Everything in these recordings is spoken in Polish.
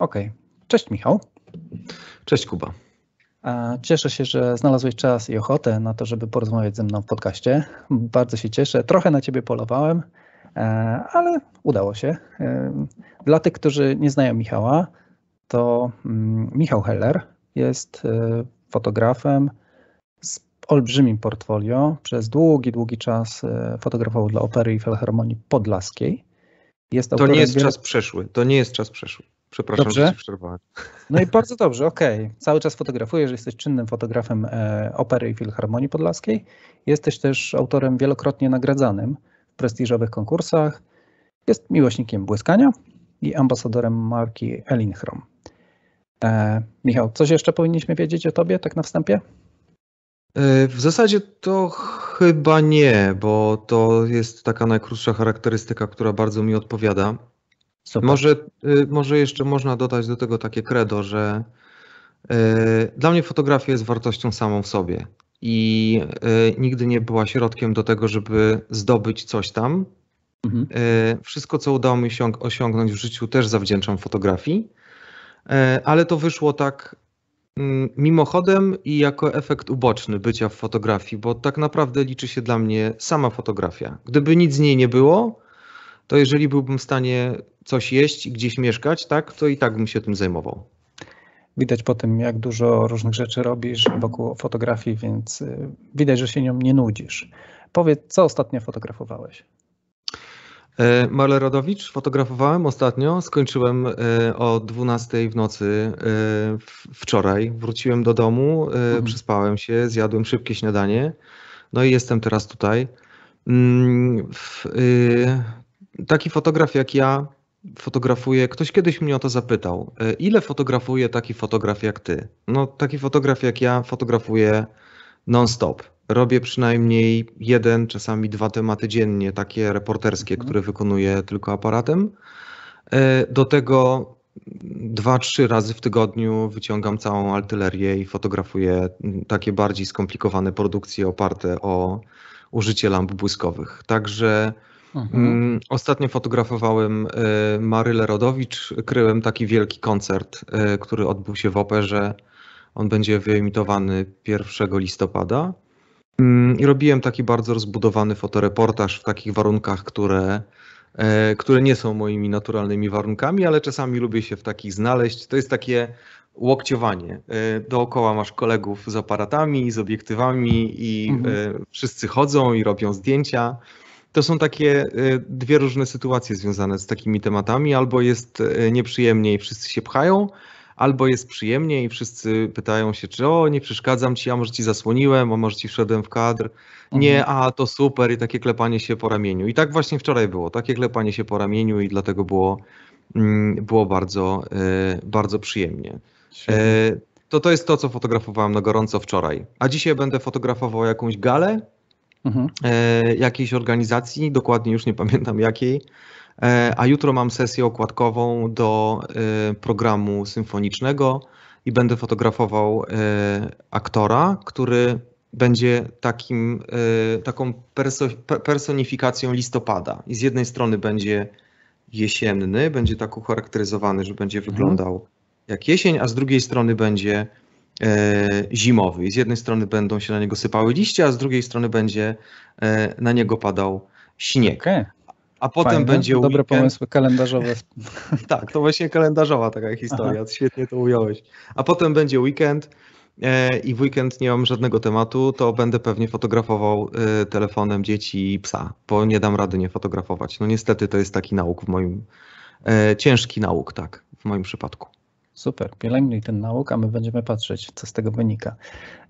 Okej. Okay. Cześć Michał. Cześć Kuba. Cieszę się, że znalazłeś czas i ochotę na to, żeby porozmawiać ze mną w podcaście. Bardzo się cieszę. Trochę na ciebie polowałem, e, ale udało się. E, dla tych, którzy nie znają Michała, to mm, Michał Heller jest e, fotografem z olbrzymim portfolio. Przez długi, długi czas fotografował dla Opery i Filharmonii Podlaskiej. Jest to nie jest czas przeszły. To nie jest czas przeszły. Przepraszam, dobrze? że No i bardzo dobrze, okej. Okay. Cały czas fotografuję, jesteś czynnym fotografem e, Opery i Filharmonii Podlaskiej. Jesteś też autorem wielokrotnie nagradzanym w prestiżowych konkursach. Jest miłośnikiem błyskania i ambasadorem marki Elinchrom. E, Michał, coś jeszcze powinniśmy wiedzieć o tobie tak na wstępie? E, w zasadzie to chyba nie, bo to jest taka najkrótsza charakterystyka, która bardzo mi odpowiada. Może, y, może jeszcze można dodać do tego takie credo, że y, dla mnie fotografia jest wartością samą w sobie i y, nigdy nie była środkiem do tego, żeby zdobyć coś tam. Mhm. wszystko, co udało mi się osiągnąć w życiu, też zawdzięczam fotografii, ale to wyszło tak mm, mimochodem i jako efekt uboczny bycia w fotografii, bo tak naprawdę liczy się dla mnie sama fotografia. Gdyby nic z niej nie było, to jeżeli byłbym w stanie coś jeść i gdzieś mieszkać, tak, to i tak bym się tym zajmował. Widać po tym, jak dużo różnych rzeczy robisz wokół fotografii, więc y, widać, że się nią nie nudzisz. Powiedz, co ostatnio fotografowałeś? E, Marle Rodowicz, fotografowałem ostatnio, skończyłem e, o 12 w nocy e, wczoraj. Wróciłem do domu, mhm. przespałem się, zjadłem szybkie śniadanie, no i jestem teraz tutaj. Mm, y, taki fotograf jak ja fotografuje, ktoś kiedyś mnie o to zapytał, e, ile fotografuje taki fotograf jak ty? No taki fotograf jak ja fotografuje non-stop. Robię przynajmniej jeden, czasami dwa tematy dziennie, takie reporterskie, mhm. które wykonuję tylko aparatem. E, do tego dwa, trzy razy w tygodniu wyciągam całą artylerię i fotografuję takie bardziej skomplikowane produkcje oparte o użycie lamp błyskowych. Także Mhm. Mm, ostatnio fotografowałem y, Marylę Rodowicz, kryłem taki wielki koncert, y, który odbył się w Operze. On będzie wyemitowany 1 listopada. Mm, I robiłem taki bardzo rozbudowany fotoreportaż w takich warunkach, które, y, które nie są moimi naturalnymi warunkami, ale czasami lubię się w takich znaleźć. To jest takie łokciowanie. Dookoła masz kolegów z aparatami, z obiektywami i mhm. wszyscy chodzą i robią zdjęcia to są takie e, dwie różne sytuacje związane z takimi tematami. Albo jest e, nieprzyjemnie i wszyscy się pchają, albo jest przyjemnie i wszyscy pytają się, czy o, nie przeszkadzam ci, a może ci zasłoniłem, a może ci wszedłem w kadr. Mhm. Nie, a to super i takie klepanie się po ramieniu. I tak właśnie wczoraj było, takie klepanie się po ramieniu i dlatego było, mm, było bardzo, e, bardzo przyjemnie. To to jest to, co fotografowałem na gorąco wczoraj. A dzisiaj będę fotografował jakąś galę, Mhm. E, jakiejś organizacji, dokładnie już nie pamiętam jakiej, e, a jutro mam sesję okładkową do e, programu symfonicznego i będę fotografował aktora, który będzie takim, taką personifikacją listopada. I z jednej strony będzie jesienny, będzie tak ucharakteryzowany, że będzie mhm. wyglądał mhm. jak jesień, a z drugiej strony będzie E, zimowy. I z jednej strony będą się na niego sypały liście, a z drugiej strony będzie e, na niego padał śnieg. Okay. A potem Fajne, będzie. Dobre weekend. pomysły kalendarzowe. tak, to właśnie kalendarzowa taka historia. Aha. Świetnie to ująłeś. A potem będzie weekend e, i w weekend nie mam żadnego tematu, to będę pewnie fotografował telefonem dzieci i psa, bo nie dam rady nie fotografować. No niestety to jest taki nauk w moim, ciężki nauk, tak, w moim przypadku. Super, pielęgnuj ten nauk, a my będziemy patrzeć, co z tego wynika.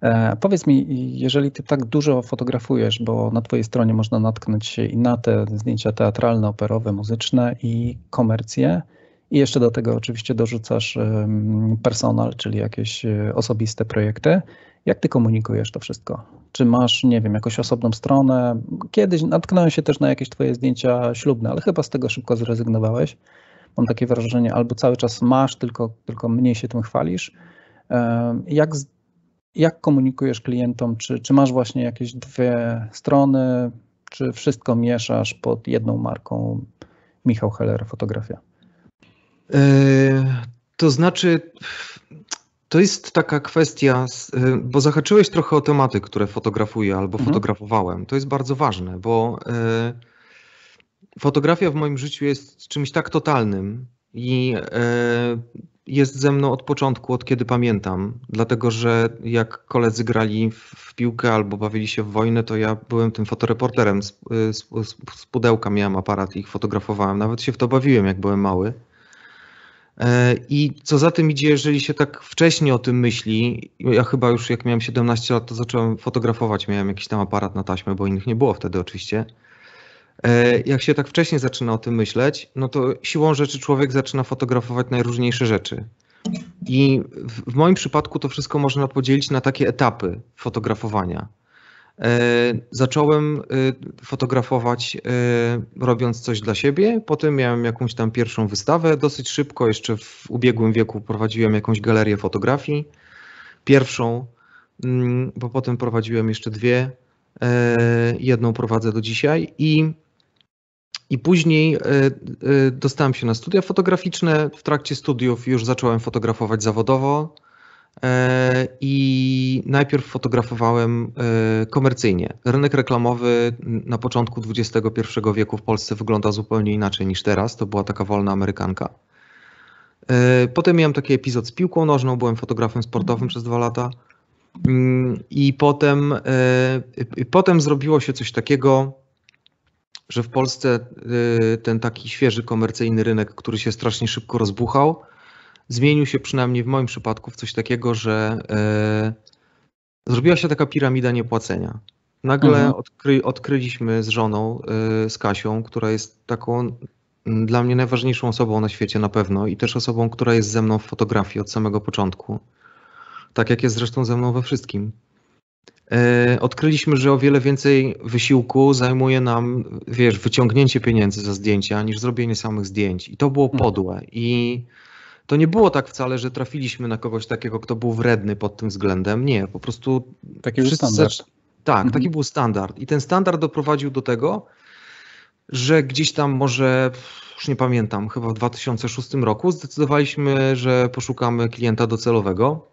E, powiedz mi, jeżeli ty tak dużo fotografujesz, bo na twojej stronie można natknąć się i na te zdjęcia teatralne, operowe, muzyczne i komercje, i jeszcze do tego oczywiście dorzucasz personal, czyli jakieś e, osobiste projekty. Jak ty komunikujesz to wszystko? Czy masz, nie wiem, jakąś osobną stronę? Kiedyś natknąłem się też na jakieś twoje zdjęcia ślubne, ale chyba z tego szybko zrezygnowałeś mam takie wrażenie, albo cały czas masz, tylko, tylko mniej się tym chwalisz. Jak, jak komunikujesz klientom? Czy, czy masz właśnie jakieś dwie strony, czy wszystko mieszasz pod jedną marką Michał Heller, fotografia? E, to znaczy, to jest taka kwestia, e, bo zahaczyłeś trochę o tematy, które fotografuję albo mhm. fotografowałem. To jest bardzo ważne, bo. Yy, fotografia w moim życiu jest czymś tak totalnym i e, jest ze mną od początku, od kiedy pamiętam, dlatego że jak koledzy grali w, piłkę albo bawili się w wojnę, to ja byłem tym fotoreporterem. E, z, z, z pudełka miałem aparat i ich fotografowałem. Nawet się w to bawiłem, jak byłem mały. E, I co za tym idzie, jeżeli się tak wcześnie o tym myśli, ja chyba już jak miałem 17 lat, to zacząłem fotografować, miałem jakiś tam aparat na taśmę, bo innych nie było wtedy oczywiście E, jak się tak wcześnie zaczyna o tym myśleć, no to siłą rzeczy człowiek zaczyna fotografować najróżniejsze rzeczy. I w moim przypadku to wszystko można podzielić na takie etapy fotografowania. E, zacząłem e, fotografować robiąc coś dla siebie, potem miałem jakąś tam pierwszą wystawę dosyć szybko, jeszcze w ubiegłym wieku prowadziłem jakąś galerię fotografii, pierwszą, mm, bo potem prowadziłem jeszcze dwie, jedną prowadzę do dzisiaj i i później e, e, dostałem się na studia fotograficzne. W trakcie studiów już zacząłem fotografować zawodowo. E, I najpierw fotografowałem komercyjnie. Rynek reklamowy na początku XXI wieku w Polsce wygląda zupełnie inaczej niż teraz. To była taka wolna Amerykanka. Potem miałem taki epizod z piłką nożną, byłem fotografem sportowym przez dwa lata. Mm, I potem, potem zrobiło się coś takiego, że w Polsce y, ten taki świeży komercyjny rynek, który się strasznie szybko rozbuchał, zmienił się przynajmniej w moim przypadku w coś takiego, że y, zrobiła się taka piramida niepłacenia. Nagle mhm. odkry, odkryliśmy z żoną, y, z Kasią, która jest taką dla mnie najważniejszą osobą na świecie na pewno i też osobą, która jest ze mną w fotografii od samego początku. Tak jak jest zresztą ze mną we wszystkim. E, odkryliśmy, że o wiele więcej wysiłku zajmuje nam, wiesz, wyciągnięcie pieniędzy za zdjęcia, niż zrobienie samych zdjęć. I to było mhm. podłe. I to nie było tak wcale, że trafiliśmy na kogoś takiego, kto był wredny pod tym względem. Nie, po prostu. Taki wszyscy... był standard. Tak, mhm. taki był standard. I ten standard doprowadził do tego, że gdzieś tam może, już nie pamiętam, chyba w 2006 roku zdecydowaliśmy, że poszukamy klienta docelowego.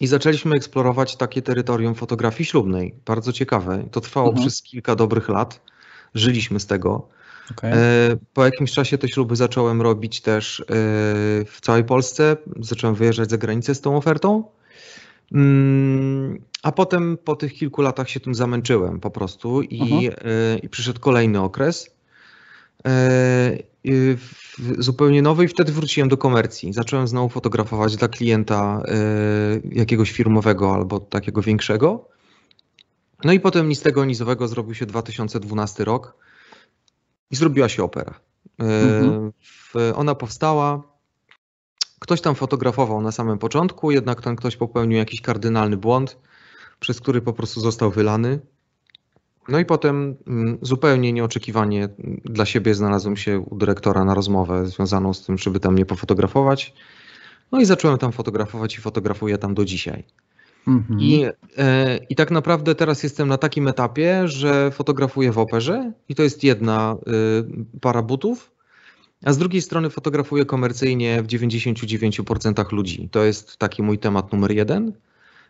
I zaczęliśmy eksplorować takie terytorium fotografii ślubnej. Bardzo ciekawe. To trwało mhm. przez kilka dobrych lat. Żyliśmy z tego. Okay. E, po jakimś czasie te śluby zacząłem robić też e, w całej Polsce. Zacząłem wyjeżdżać za granicę z tą ofertą. Mm, a potem po tych kilku latach się tym zamęczyłem po prostu i, mhm. e, i przyszedł kolejny okres. Y, zupełnie nowy i wtedy wróciłem do komercji. Zacząłem znowu fotografować dla klienta y, jakiegoś firmowego albo takiego większego. No i potem nic tego nizowego zrobił się 2012 rok i zrobiła się opera. Y, mhm. Ona powstała. Ktoś tam fotografował na samym początku, jednak ten ktoś popełnił jakiś kardynalny błąd, przez który po prostu został wylany. No i potem mm, zupełnie nieoczekiwanie dla siebie znalazłem się u dyrektora na rozmowę związaną z tym, żeby tam mnie pofotografować. No i zacząłem tam fotografować i fotografuję tam do dzisiaj. Mhm. I, e, I tak naprawdę teraz jestem na takim etapie, że fotografuję w operze i to jest jedna y, para butów, a z drugiej strony fotografuję komercyjnie w 99% ludzi. To jest taki mój temat numer jeden.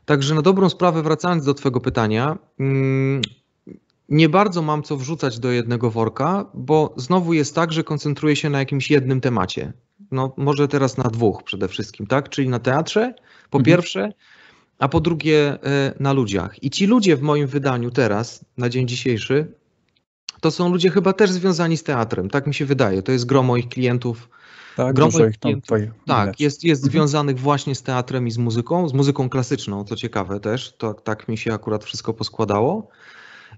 Także na dobrą sprawę, wracając do Twojego pytania, mm, nie bardzo mam co wrzucać do jednego worka, bo znowu jest tak, że koncentruję się na jakimś jednym temacie. No, może teraz na dwóch przede wszystkim, tak? Czyli na teatrze, po mhm. pierwsze, a po drugie e, na ludziach. I ci ludzie w moim wydaniu teraz, na dzień dzisiejszy, to są ludzie chyba też związani z teatrem, tak mi się wydaje. To jest gro moich klientów. Tak, gro moich ich klientów, tam tak jest, jest mhm. związanych właśnie z teatrem i z muzyką, z muzyką klasyczną, co ciekawe też, to tak mi się akurat wszystko poskładało.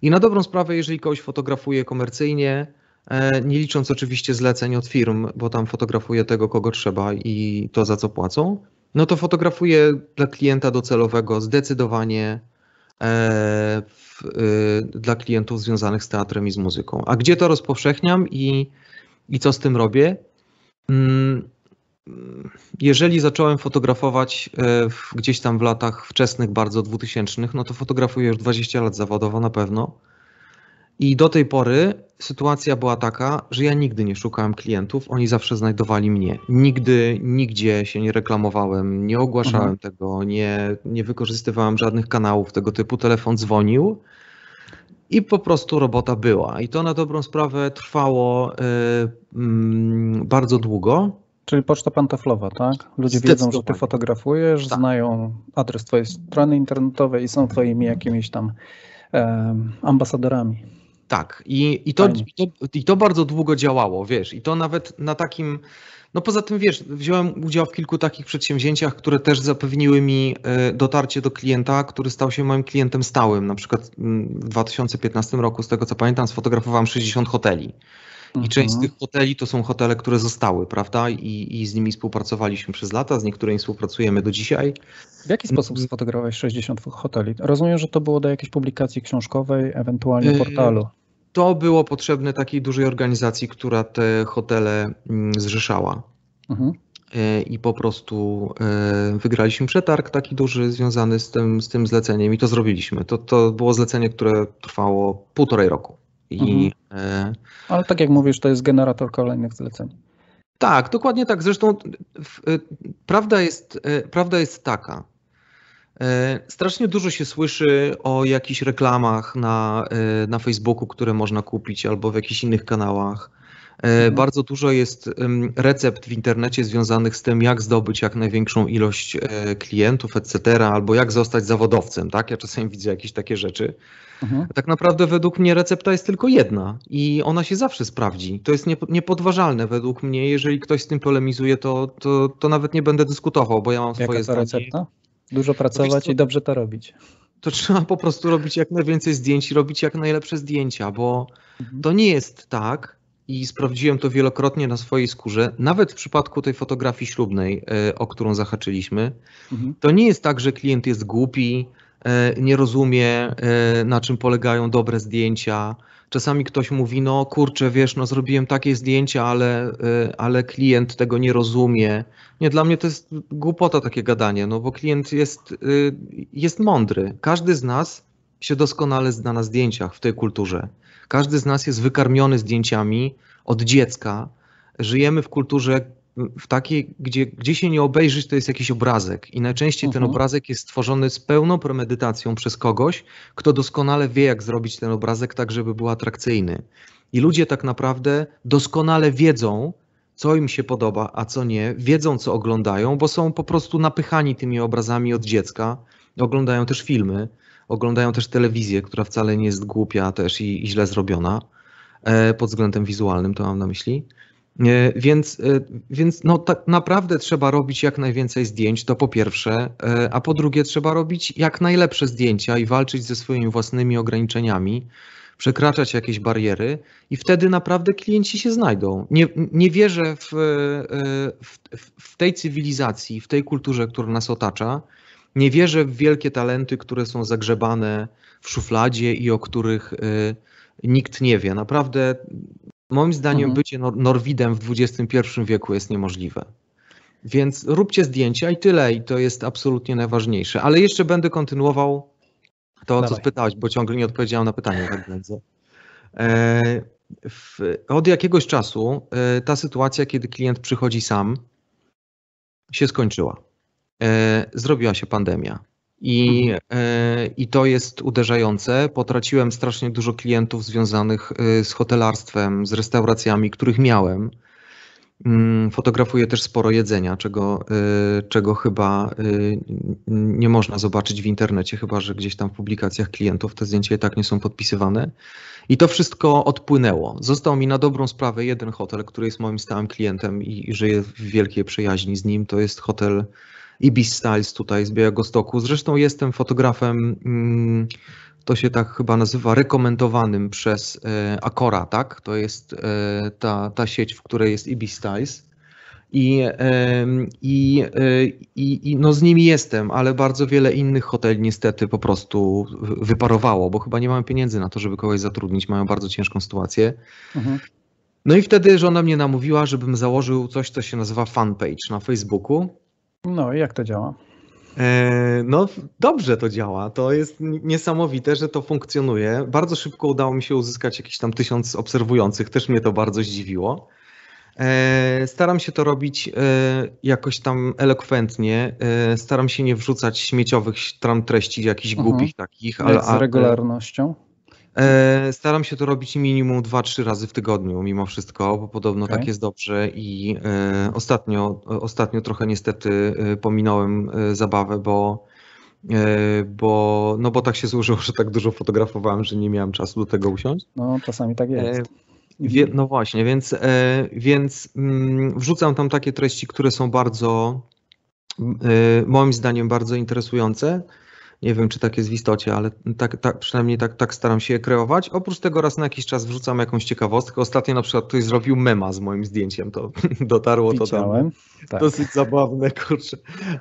I na dobrą sprawę, jeżeli kogoś fotografuje komercyjnie, e, nie licząc oczywiście zleceń od firm, bo tam fotografuje tego, kogo trzeba i to za co płacą, no to fotografuje dla klienta docelowego zdecydowanie e, w, e, dla klientów związanych z teatrem i z muzyką. A gdzie to rozpowszechniam i, i co z tym robię? Mm, jeżeli zacząłem fotografować e, gdzieś tam w latach wczesnych, bardzo dwutysięcznych, no to fotografuję już 20 lat zawodowo na pewno. I do tej pory sytuacja była taka, że ja nigdy nie szukałem klientów, oni zawsze znajdowali mnie. Nigdy, nigdzie się nie reklamowałem, nie ogłaszałem mhm. tego, nie, nie wykorzystywałem żadnych kanałów tego typu. Telefon dzwonił i po prostu robota była. I to na dobrą sprawę trwało e, mm, bardzo długo. Czyli poczta pantoflowa, tak? Ludzie wiedzą, że ty fotografujesz, tak. znają adres twojej strony internetowej i są twoimi jakimiś tam um, ambasadorami. Tak, I, i, to, i, to, i to bardzo długo działało, wiesz, i to nawet na takim. No poza tym wiesz, wziąłem udział w kilku takich przedsięwzięciach, które też zapewniły mi e, dotarcie do klienta, który stał się moim klientem stałym. Na przykład mm, w 2015 roku, z tego co pamiętam, sfotografowałem 60 hoteli. I część z mhm. tych hoteli to są hotele, które zostały, prawda? I, I z nimi współpracowaliśmy przez lata, z niektórymi współpracujemy do dzisiaj. W jaki mm. sposób sfotografowałeś 60 hoteli? Rozumiem, że to było do jakiejś publikacji książkowej, ewentualnie yy, portalu. To było potrzebne takiej dużej organizacji, która te hotele mm, zrzeszała. Mhm yy, i po prostu yy, wygraliśmy przetarg taki duży związany z tym, z tym zleceniem i to zrobiliśmy. To, to było zlecenie, które trwało półtorej roku. I, mhm. E, Ale tak jak mówisz, to jest generator kolejnych zleceń. Tak, dokładnie tak. Zresztą e, prawda, jest, e, prawda jest taka. Strasznie dużo się słyszy o jakichś reklamach na, na Facebooku, które można kupić, albo w jakichś innych kanałach. Mhm. E, bardzo dużo jest recept w internecie związanych z tym, jak zdobyć jak największą ilość e, klientów, etc., albo jak zostać zawodowcem. Tak? Ja czasem widzę jakieś takie rzeczy. Mhm. Tak naprawdę według mnie recepta jest tylko jedna i ona się zawsze sprawdzi. To jest niepodważalne według mnie. Jeżeli ktoś z tym polemizuje, to, to, to nawet nie będę dyskutował, bo ja mam swoje Jaka zdanie. recepta? Dużo pracować i dobrze to robić to trzeba po prostu robić jak najwięcej zdjęć i robić jak najlepsze zdjęcia, bo mhm. to nie jest tak, i sprawdziłem to wielokrotnie na swojej skórze, nawet w przypadku tej fotografii ślubnej, e, o którą zahaczyliśmy, mhm. to nie jest tak, że klient jest głupi, e, nie rozumie, e, na czym polegają dobre zdjęcia. Czasami ktoś mówi, no kurczę, wiesz, no zrobiłem takie zdjęcia, ale, ale klient tego nie rozumie. Nie, dla mnie to jest głupota takie gadanie, no bo klient jest, jest mądry. Każdy z nas się doskonale zna na zdjęciach w tej kulturze. Każdy z nas jest wykarmiony zdjęciami od dziecka. Żyjemy w kulturze w takiej, gdzie, gdzie się nie obejrzysz, to jest jakiś obrazek. I najczęściej mhm. ten obrazek jest stworzony z pełną premedytacją przez kogoś, kto doskonale wie, jak zrobić ten obrazek tak, żeby był atrakcyjny. I ludzie tak naprawdę doskonale wiedzą, co im się podoba, a co nie, wiedzą, co oglądają, bo są po prostu napychani tymi obrazami od dziecka. Oglądają też filmy, oglądają też telewizję, która wcale nie jest głupia też i, i źle zrobiona e, pod względem wizualnym, to mam na myśli. E, więc, e, więc no, tak naprawdę trzeba robić jak najwięcej zdjęć, to po pierwsze, a po drugie trzeba robić jak najlepsze zdjęcia i walczyć ze swoimi własnymi ograniczeniami, przekraczać jakieś bariery i wtedy naprawdę klienci się znajdą. Nie, nie wierzę w, w, w tej cywilizacji, w tej kulturze, która nas otacza, nie wierzę w wielkie talenty, które są zagrzebane w szufladzie i o których y, nikt nie wie. Naprawdę, moim zdaniem, mhm. bycie nor Norwidem w XXI wieku jest niemożliwe. Więc róbcie zdjęcia i tyle, i to jest absolutnie najważniejsze. Ale jeszcze będę kontynuował to, Dawaj. co spytałeś, bo ciągle nie odpowiedziałem na pytanie, tak będzie. E, od jakiegoś czasu e, ta sytuacja, kiedy klient przychodzi sam, się skończyła. E, zrobiła się pandemia. I, mhm. e, I to jest uderzające. Potraciłem strasznie dużo klientów związanych e, z hotelarstwem, z restauracjami, których miałem. Mm, fotografuję też sporo jedzenia, czego, czego chyba nie można zobaczyć w internecie, chyba że gdzieś tam w publikacjach klientów te zdjęcia i tak nie są podpisywane. I to wszystko odpłynęło. Został mi na dobrą sprawę jeden hotel, który jest moim stałym klientem i, i żyję w wielkiej przyjaźni z nim. To jest hotel i Styles tutaj z Białego Stoku. Zresztą jestem fotografem, mm, to się tak chyba nazywa, rekomendowanym przez e, Akora, tak? To jest e, ta, ta sieć, w której jest Ibis Styles. I, i, e, i, i no z nimi jestem, ale bardzo wiele innych hoteli niestety po prostu wyparowało, bo chyba nie mają pieniędzy na to, żeby kogoś zatrudnić, mają bardzo ciężką sytuację. Mhm. No i wtedy żona mnie namówiła, żebym założył coś, co się nazywa fanpage na Facebooku. No i jak to działa? E, no, dobrze to działa. To jest niesamowite, że to funkcjonuje. Bardzo szybko udało mi się uzyskać jakieś tam tysiąc obserwujących, też mnie to bardzo zdziwiło. E, staram się to robić e, jakoś tam elokwentnie. Staram się nie wrzucać śmieciowych tam treści, jakichś mhm. głupich takich. Ale, z regularnością? E, staram się to robić minimum 2-3 razy w tygodniu, mimo wszystko, bo podobno okay. tak jest dobrze i e, ostatnio, ostatnio trochę niestety e, pominąłem zabawę, bo, bo, no bo tak się złożyło, że tak dużo fotografowałem, że nie miałem czasu do tego usiąść. No, czasami tak jest. Wie, no właśnie, więc, więc mm, wrzucam tam takie treści, które są bardzo, moim zdaniem, bardzo interesujące nie wiem, czy tak jest w istocie, ale tak, tak, przynajmniej tak, tak staram się je kreować. Oprócz tego raz na jakiś czas wrzucam jakąś ciekawostkę. Ostatnio na przykład ktoś zrobił mema z moim zdjęciem, to dotarło Widziałem. to tam. Tak. Dosyć zabawne, kurczę.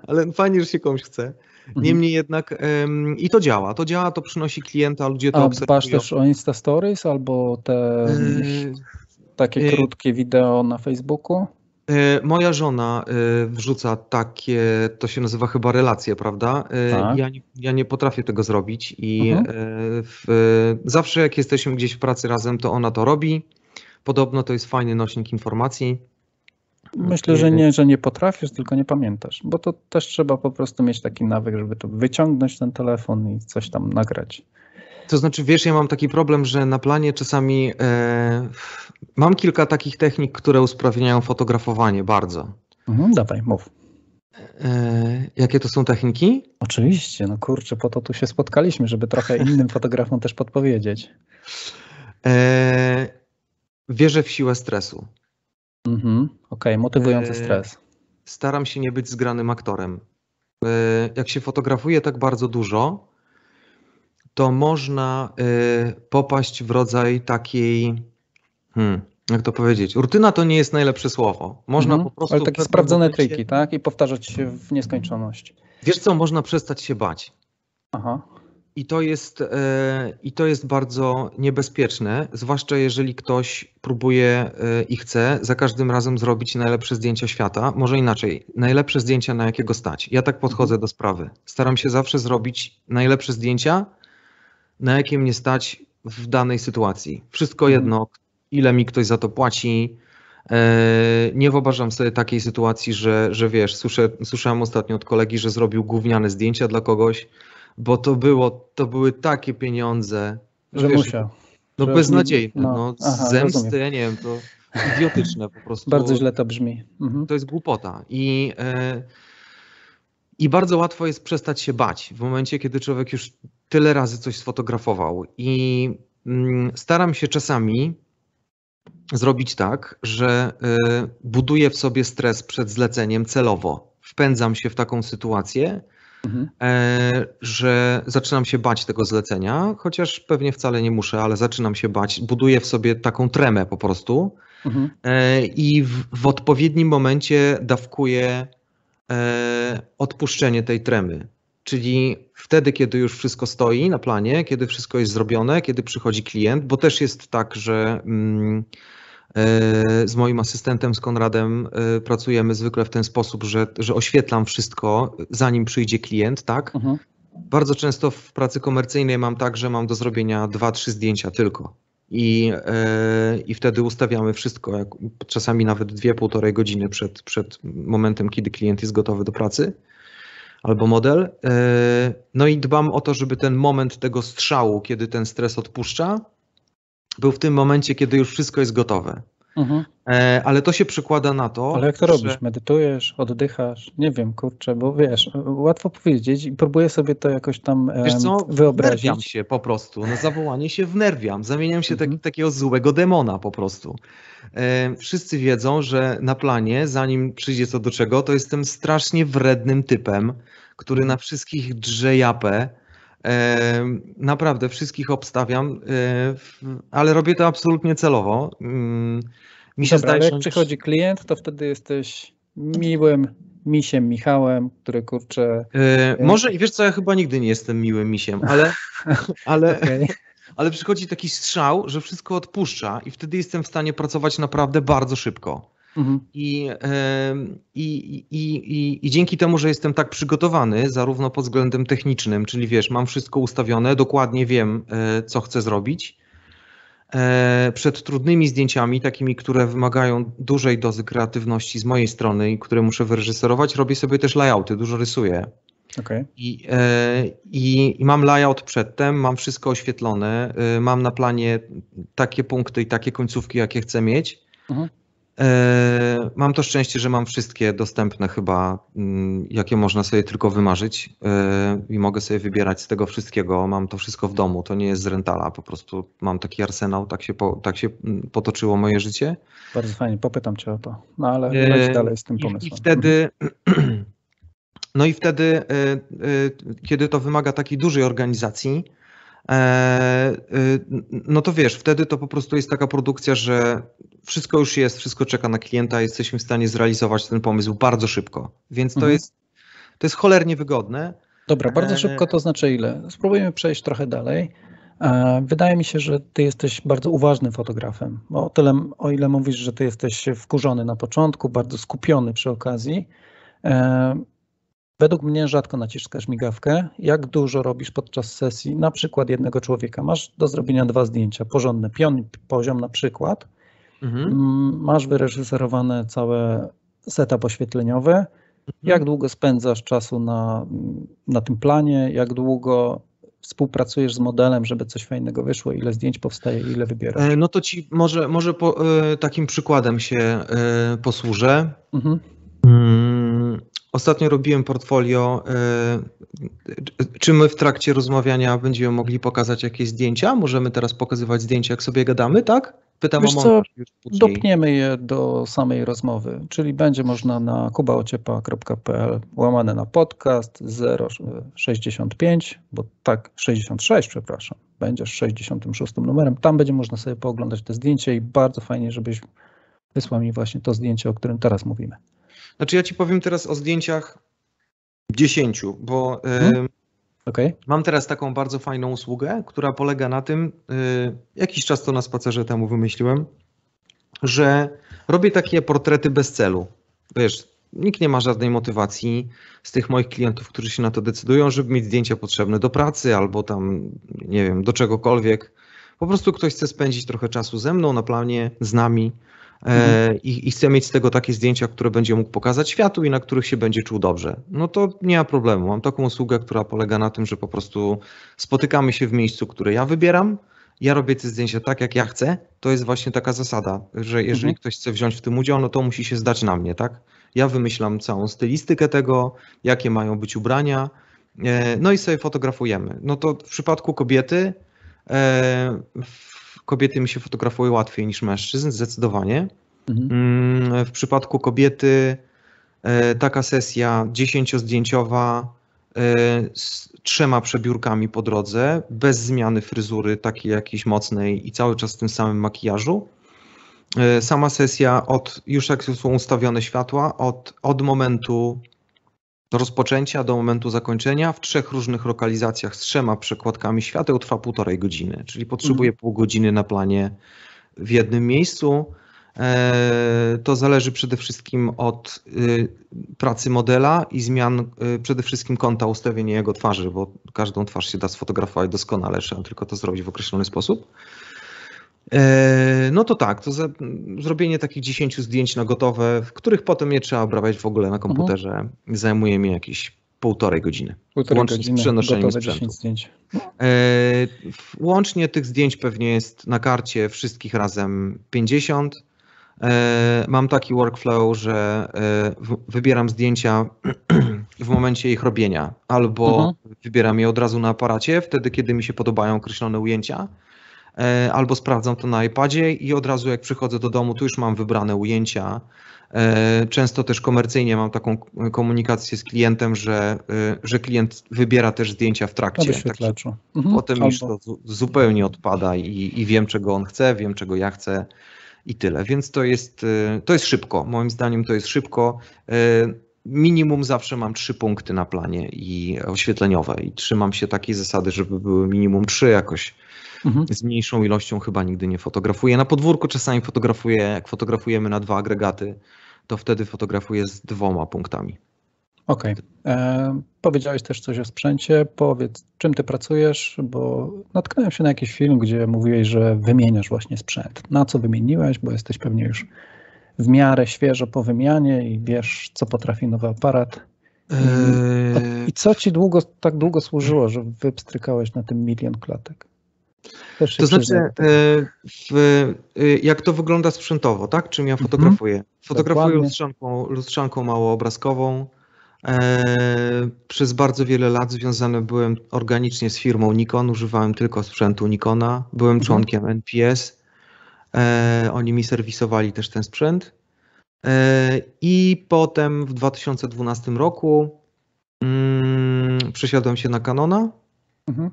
Ale fajnie, że się komuś chce. Mhm. Niemniej jednak i to działa, to działa, to przynosi klienta, ludzie to A obserwują. A też o Insta Stories albo te yy, takie yy, krótkie wideo na Facebooku? E, moja żona e, wrzuca takie, to się nazywa chyba relacje, prawda? E, tak. Ja, nie, ja nie potrafię tego zrobić i mhm. w, zawsze jak jesteśmy gdzieś w pracy razem, to ona to robi. Podobno to jest fajny nośnik informacji. Myślę, że nie, że nie potrafisz, tylko nie pamiętasz, bo to też trzeba po prostu mieć taki nawyk, żeby to wyciągnąć ten telefon i coś tam nagrać. To znaczy, wiesz, ja mam taki problem, że na planie czasami e, mam kilka takich technik, które usprawniają fotografowanie bardzo. Mhm, dawaj, mów. E, jakie to są techniki? Oczywiście, no kurczę, po to tu się spotkaliśmy, żeby trochę innym fotografom też podpowiedzieć. E, wierzę w siłę stresu. Mhm, Okej, okay, motywujący e, stres. Staram się nie być zgranym aktorem. Jak się fotografuje tak bardzo dużo, to można y, popaść w rodzaj takiej, hmm, jak to powiedzieć, rutyna to nie jest najlepsze słowo. Można mhm. po prostu... Ale takie sprawdzone momencie... triki, tak? I powtarzać się w nieskończoność. Wiesz co, można przestać się bać. Aha. I to, jest, e, I to jest bardzo niebezpieczne, zwłaszcza jeżeli ktoś próbuje e, i chce za każdym razem zrobić najlepsze zdjęcia świata. Może inaczej, najlepsze zdjęcia, na jakiego stać. Ja tak podchodzę mhm. do sprawy. Staram się zawsze zrobić najlepsze zdjęcia, na jakie mnie stać w danej sytuacji. Wszystko mhm. jedno, ile mi ktoś za to płaci. E, nie wyobrażam sobie takiej sytuacji, że, że wiesz, słyszę, słyszałem ostatnio od kolegi, że zrobił gówniane zdjęcia dla kogoś, bo to, było, to były takie pieniądze, że, że wiesz, musiał. No że... beznadziejne, no, no aha, zemsty, rozumiem. nie wiem, to idiotyczne po prostu. bardzo źle to brzmi. Mhm. To jest głupota i, yy, i bardzo łatwo jest przestać się bać w momencie, kiedy człowiek już tyle razy coś sfotografował. I mm, staram się czasami zrobić tak, że y, buduję w sobie stres przed zleceniem celowo. Wpędzam się w taką sytuację, mhm. E, że zaczynam się bać tego zlecenia, chociaż pewnie wcale nie muszę, ale zaczynam się bać. Buduję w sobie taką tremę po prostu mhm. E, i w, w odpowiednim momencie dawkuję e, odpuszczenie tej tremy czyli wtedy, kiedy już wszystko stoi na planie, kiedy wszystko jest zrobione, kiedy przychodzi klient, bo też jest tak, że mm, e, z moim asystentem, z Konradem e, pracujemy zwykle w ten sposób, że, że oświetlam wszystko, zanim przyjdzie klient, tak? Mhm. Bardzo często w pracy komercyjnej mam tak, że mam do zrobienia dwa, trzy zdjęcia tylko. I, e, I wtedy ustawiamy wszystko, czasami nawet dwie, półtorej godziny przed, przed momentem, kiedy klient jest gotowy do pracy albo model. E, no i dbam o to, żeby ten moment tego strzału, kiedy ten stres odpuszcza, był w tym momencie, kiedy już wszystko jest gotowe. Mhm. E, ale to się przekłada na to. Ale jak to że... robisz? Medytujesz, oddychasz? Nie wiem, kurczę, bo wiesz, łatwo powiedzieć i próbuję sobie to jakoś tam wiesz co? wyobrazić. Wnerwiam się po prostu, na no, zawołanie się wnerwiam, zamieniam się tak- mhm. tak, takiego złego demona po prostu. E, wszyscy wiedzą, że na planie, zanim przyjdzie co do czego, to jestem strasznie wrednym typem, który na wszystkich drze japę. E, naprawdę wszystkich obstawiam, e, ale robię to absolutnie celowo. Mm, mi się Dobra, zdaje, że... jak przychodzi klient, to wtedy jesteś miłym misiem Michałem, który kurczę. może i wiesz co, ja chyba nigdy nie jestem miłym misiem, ale. ale ale przychodzi taki strzał, że wszystko odpuszcza i wtedy jestem w stanie pracować naprawdę bardzo szybko. Mhm. I, i, i, I, dzięki temu, że jestem tak przygotowany, zarówno pod względem technicznym, czyli wiesz, mam wszystko ustawione, dokładnie wiem, e, co chcę zrobić. E, przed trudnymi zdjęciami, takimi, które wymagają dużej dozy kreatywności z mojej strony i które muszę wyreżyserować, robię sobie też layouty, dużo rysuję. Okay. I, e, i, I, mam layout przedtem, mam wszystko oświetlone, e, mam na planie takie punkty i takie końcówki, jakie chcę mieć. Mhm. E, mam to szczęście, że mam wszystkie dostępne chyba, mm, jakie można sobie tylko wymarzyć i mogę sobie wybierać z tego wszystkiego. Mam to wszystko w domu, to nie jest z rentala, po prostu mam taki arsenał, tak się, po, tak się mm, potoczyło moje życie. Bardzo fajnie, popytam Cię o to, no ale leć dalej z tym pomysłem. I, i wtedy... No i wtedy, y, y, kiedy to wymaga takiej dużej organizacji, e, y, no to wiesz, wtedy to po prostu jest taka produkcja, że wszystko już jest, wszystko czeka na klienta, jesteśmy w stanie zrealizować ten pomysł bardzo szybko. Więc to, mhm. jest, to jest cholernie wygodne. Dobra, bardzo e, szybko to znaczy ile? Spróbujmy przejść trochę dalej. E, wydaje mi się, że ty jesteś bardzo uważnym fotografem, o tyle, o ile mówisz, że ty jesteś wkurzony na początku, bardzo skupiony przy okazji, Według mnie rzadko naciskasz migawkę. Jak dużo robisz podczas sesji, na przykład jednego człowieka? Masz do zrobienia dwa zdjęcia, porządne, pion, poziom na przykład. Mhm. Mm, masz wyreżyserowane całe setup poświetleniowe. Mhm. Jak długo spędzasz czasu na, na tym planie? Jak długo współpracujesz z modelem, żeby coś fajnego wyszło, ile zdjęć powstaje, ile wybierasz? E, no to ci może, może po, e, takim przykładem się e, posłużę. Mhm. Ostatnio robiłem portfolio. Y, czy my w trakcie rozmawiania będziemy mogli pokazać jakieś zdjęcia? Możemy teraz pokazywać zdjęcia, jak sobie gadamy, tak? Pytam Wiesz o co, dopniemy je do samej rozmowy, czyli będzie można na kubaociepa.pl łamane na podcast 065, bo tak, 66, przepraszam, będziesz 66 numerem. Tam będzie można sobie pooglądać te zdjęcia i bardzo fajnie, żebyś wysłał mi właśnie to zdjęcie, o którym teraz mówimy. Znaczy ja ci powiem teraz o zdjęciach 10, bo hmm? okay. mam teraz taką bardzo fajną usługę, która polega na tym, e, jakiś czas to na spacerze temu wymyśliłem, że robię takie portrety bez celu. Wiesz, nikt nie ma żadnej motywacji z tych moich klientów, którzy się na to decydują, żeby mieć zdjęcia potrzebne do pracy albo tam, nie wiem, do czegokolwiek. Po prostu ktoś chce spędzić trochę czasu ze mną na planie, z nami E, mhm. i, i chce mieć z tego takie zdjęcia, które będzie mógł pokazać światu i na których się będzie czuł dobrze. No to nie ma problemu. Mam taką usługę, która polega na tym, że po prostu spotykamy się w miejscu, które ja wybieram ja robię te zdjęcia tak, jak ja chcę, to jest właśnie taka zasada, że jeżeli mhm. ktoś chce wziąć w tym udział, no to musi się zdać na mnie, tak? Ja wymyślam całą stylistykę tego, jakie mają być ubrania, e, no i sobie fotografujemy. No to w przypadku kobiety, e, kobiety mi się fotografują łatwiej niż mężczyzn, zdecydowanie. Mhm. Mm, w przypadku kobiety e, taka sesja dziesięciozdjęciowa e, z trzema przebiórkami po drodze, bez zmiany fryzury takiej jakiejś mocnej i cały czas w tym samym makijażu. E, sama sesja od, już jak są ustawione światła, od, od momentu rozpoczęcia do momentu zakończenia w trzech różnych lokalizacjach z trzema przekładkami świateł trwa półtorej godziny, czyli potrzebuje pół godziny na planie w jednym miejscu. E, to zależy przede wszystkim od y, pracy modela i zmian y, przede wszystkim kąta ustawienia jego twarzy, bo każdą twarz się da sfotografować doskonale, trzeba tylko to zrobić w określony sposób. E, no to tak, to za, zrobienie takich 10 zdjęć na gotowe, w których potem je trzeba obrabiać w ogóle na mhm. komputerze, mhm. zajmuje mi jakieś półtorej godziny. Półtorej łącznie godziny, z przenoszeniem sprzętu. Zdjęć. E, łącznie tych zdjęć pewnie jest na karcie wszystkich razem 50. E, mam taki workflow, że e, w, wybieram zdjęcia w momencie ich robienia, albo mhm. wybieram je od razu na aparacie, wtedy kiedy mi się podobają określone ujęcia E, albo sprawdzam to na iPadzie i od razu jak przychodzę do domu, tu już mam wybrane ujęcia. E, często też komercyjnie mam taką komunikację z klientem, że, e, że klient wybiera też zdjęcia w trakcie. Tak, mhm. Potem już to zupełnie odpada i, i wiem, czego on chce, wiem, czego ja chcę i tyle. Więc to jest, to jest szybko. Moim zdaniem to jest szybko. Minimum zawsze mam trzy punkty na planie i oświetleniowe i trzymam się takiej zasady, żeby były minimum trzy jakoś mhm. z mniejszą ilością chyba nigdy nie fotografuję. Na podwórku czasami fotografuję, jak fotografujemy na dwa agregaty, to wtedy fotografuję z dwoma punktami. Okej. Okay. E, powiedziałeś też coś o sprzęcie. Powiedz, czym ty pracujesz, bo natknąłem się na jakiś film, gdzie mówiłeś, że wymieniasz właśnie sprzęt. Na co wymieniłeś, bo jesteś pewnie już w miarę świeżo po wymianie i wiesz, co potrafi nowy aparat. I, eee. co ci długo, tak długo służyło, że wypstrykałeś na tym milion klatek? Też to znaczy, e, w, e, jak to wygląda sprzętowo, tak? Czym ja fotografuję? Mhm. Fotografuję lustrzanką, lustrzanką małoobrazkową. E, przez bardzo wiele lat związany byłem organicznie z firmą Nikon, używałem tylko sprzętu Nikona, byłem mhm. członkiem NPS. E, oni mi serwisowali też ten sprzęt. E, I potem w 2012 roku mm, przesiadłem się na Canona. Mhm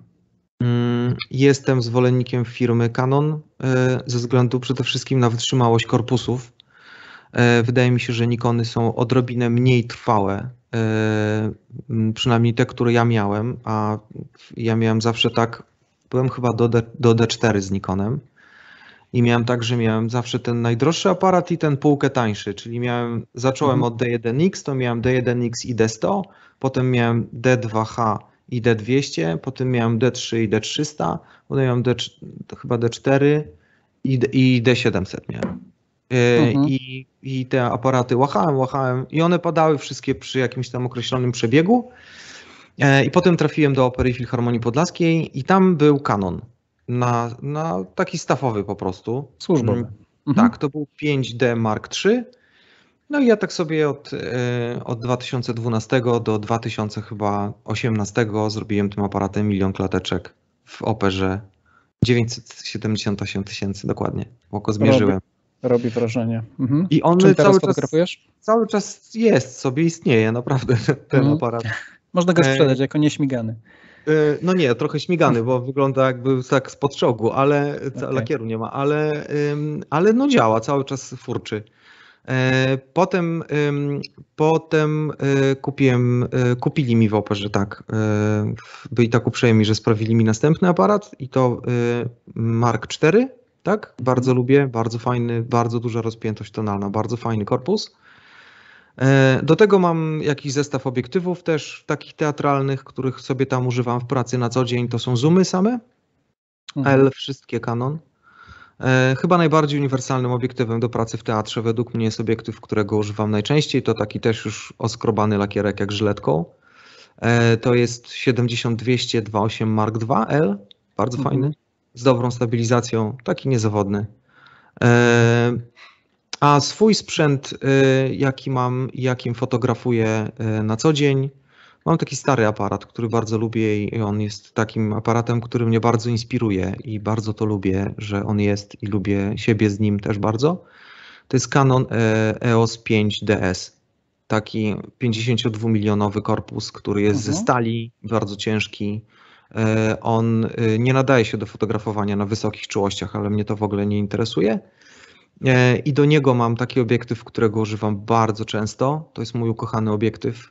Mm, jestem zwolennikiem firmy Canon e, ze względu przede wszystkim na wytrzymałość korpusów. E, wydaje mi się, że Nikony są odrobinę mniej trwałe, e, przynajmniej te, które ja miałem, a ja miałem zawsze tak, byłem chyba do, D, do D4 z Nikonem i miałem tak, że miałem zawsze ten najdroższy aparat i ten półkę tańszy, czyli miałem, zacząłem mhm. od D1X, to miałem D1X i D100, potem miałem D2H i D200, potem miałem D3 i D300, potem miałem D, chyba D4 i, D, i D700 miałem. E, mhm. I, I te aparaty łachałem, łachałem i one padały wszystkie przy jakimś tam określonym przebiegu. E, I potem trafiłem do Opery Filharmonii Podlaskiej i tam był kanon. Na, na taki stafowy po prostu. Służbowy. Mm, mhm. Tak, to był 5D Mark III no i ja tak sobie od, e, od 2012 do 2018 zrobiłem tym aparatem milion klateczek w operze 978 tysięcy dokładnie. Łoko zmierzyłem. Robi, robi wrażenie. Mhm. I on cały czas cały czas jest sobie istnieje naprawdę ten mhm. aparat. Można go e, sprzedać e... jako nieśmigany. E, no nie, trochę śmigany, bo wygląda jakby tak z podczołgu, ale okay. lakieru nie ma, ale, ale no działa, cały czas furczy. E, potem, potem e, kupiłem, e, kupili mi w Operze, tak. Byli tak uprzejmi, że sprawili mi następny aparat i to Mark 4, tak? Bardzo mhm. lubię, bardzo fajny, bardzo duża rozpiętość tonalna, bardzo fajny korpus. Do tego mam jakiś zestaw obiektywów też takich teatralnych, których sobie tam używam w pracy na co dzień. To są zoomy same, mhm. L wszystkie Canon. E, chyba najbardziej uniwersalnym obiektywem do pracy w teatrze według mnie jest obiektyw, którego używam najczęściej. To taki też już oskrobany lakierek jak żyletką. E, to jest 70-200-28 Mark II-L, bardzo mhm. fajny, z dobrą stabilizacją, taki niezawodny. E, a swój sprzęt, jaki mam, jakim fotografuję na co dzień, Mam taki stary aparat, który bardzo lubię i on jest takim aparatem, który mnie bardzo inspiruje i bardzo to lubię, że on jest i lubię siebie z nim też bardzo. To jest Canon e, EOS 5DS. Taki 52-milionowy korpus, który jest mhm. ze stali, bardzo ciężki. E, on e, nie nadaje się do fotografowania na wysokich czułościach, ale mnie to w ogóle nie interesuje. I do niego mam taki obiektyw, którego używam bardzo często. To jest mój ukochany obiektyw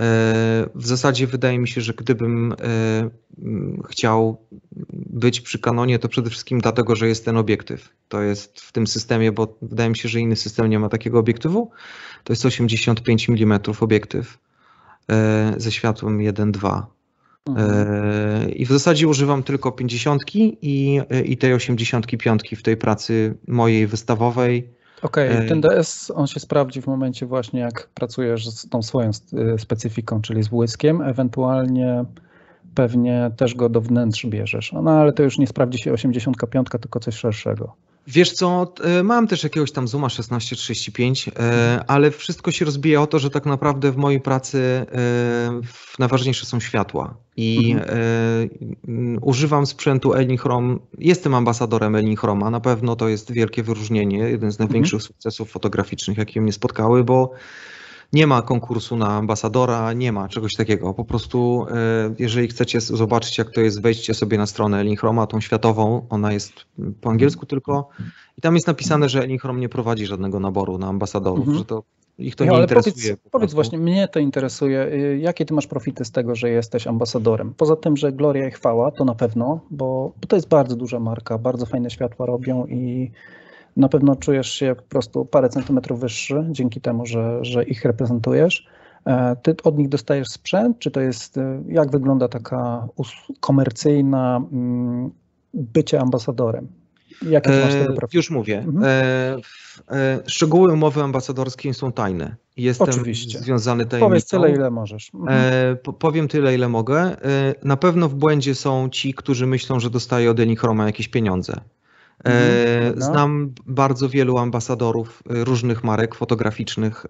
E, w zasadzie wydaje mi się, że gdybym e, chciał być przy kanonie, to przede wszystkim dlatego, że jest ten obiektyw. To jest w tym systemie, bo wydaje mi się, że inny system nie ma takiego obiektywu. To jest 85 mm obiektyw e, ze światłem 1.2. Mhm. I w zasadzie używam tylko 50 i, i tej 85 w tej pracy mojej wystawowej Okej, okay, ten DS on się sprawdzi w momencie właśnie jak pracujesz z tą swoją y, specyfiką, czyli z błyskiem, ewentualnie pewnie też go do wnętrz bierzesz. No ale to już nie sprawdzi się 85, tylko coś szerszego. Wiesz co, e, mam też jakiegoś tam Zooma 1635, e, ale wszystko się rozbija o to, że tak naprawdę w mojej pracy e, najważniejsze są światła. I mhm. używam sprzętu Elinchrom. Jestem ambasadorem Elinchroma. Na pewno to jest wielkie wyróżnienie, jeden z największych mhm. sukcesów fotograficznych, jakie mnie spotkały, bo nie ma konkursu na ambasadora, nie ma czegoś takiego. Po prostu, e, jeżeli chcecie zobaczyć, jak to jest, wejdźcie sobie na stronę Linchroma, tą światową. Ona jest po angielsku tylko. I tam jest napisane, że Linchrom nie prowadzi żadnego naboru na ambasadorów, mhm. że to ich to nie, nie interesuje. Powiedz, po powiedz, właśnie, mnie to interesuje. Y, jakie ty masz profity z tego, że jesteś ambasadorem? Poza tym, że Gloria i Chwała, to na pewno, bo, bo to jest bardzo duża marka, bardzo fajne światła robią i na pewno czujesz się po prostu parę centymetrów wyższy dzięki temu, że, że ich reprezentujesz. E, ty od nich dostajesz sprzęt, czy to jest, e, jak wygląda taka komercyjna mm, bycie ambasadorem? Jakie masz e, tego Już mówię. Mhm. Szczegóły umowy ambasadorskiej są tajne. Jestem Oczywiście. związany tajemnicą. Powiedz tyle, ile możesz. Mhm. Powiem tyle, ile mogę. Na pewno w błędzie są ci, którzy myślą, że dostaje od Enichroma jakieś pieniądze. No. Znam bardzo wielu ambasadorów e, różnych marek fotograficznych,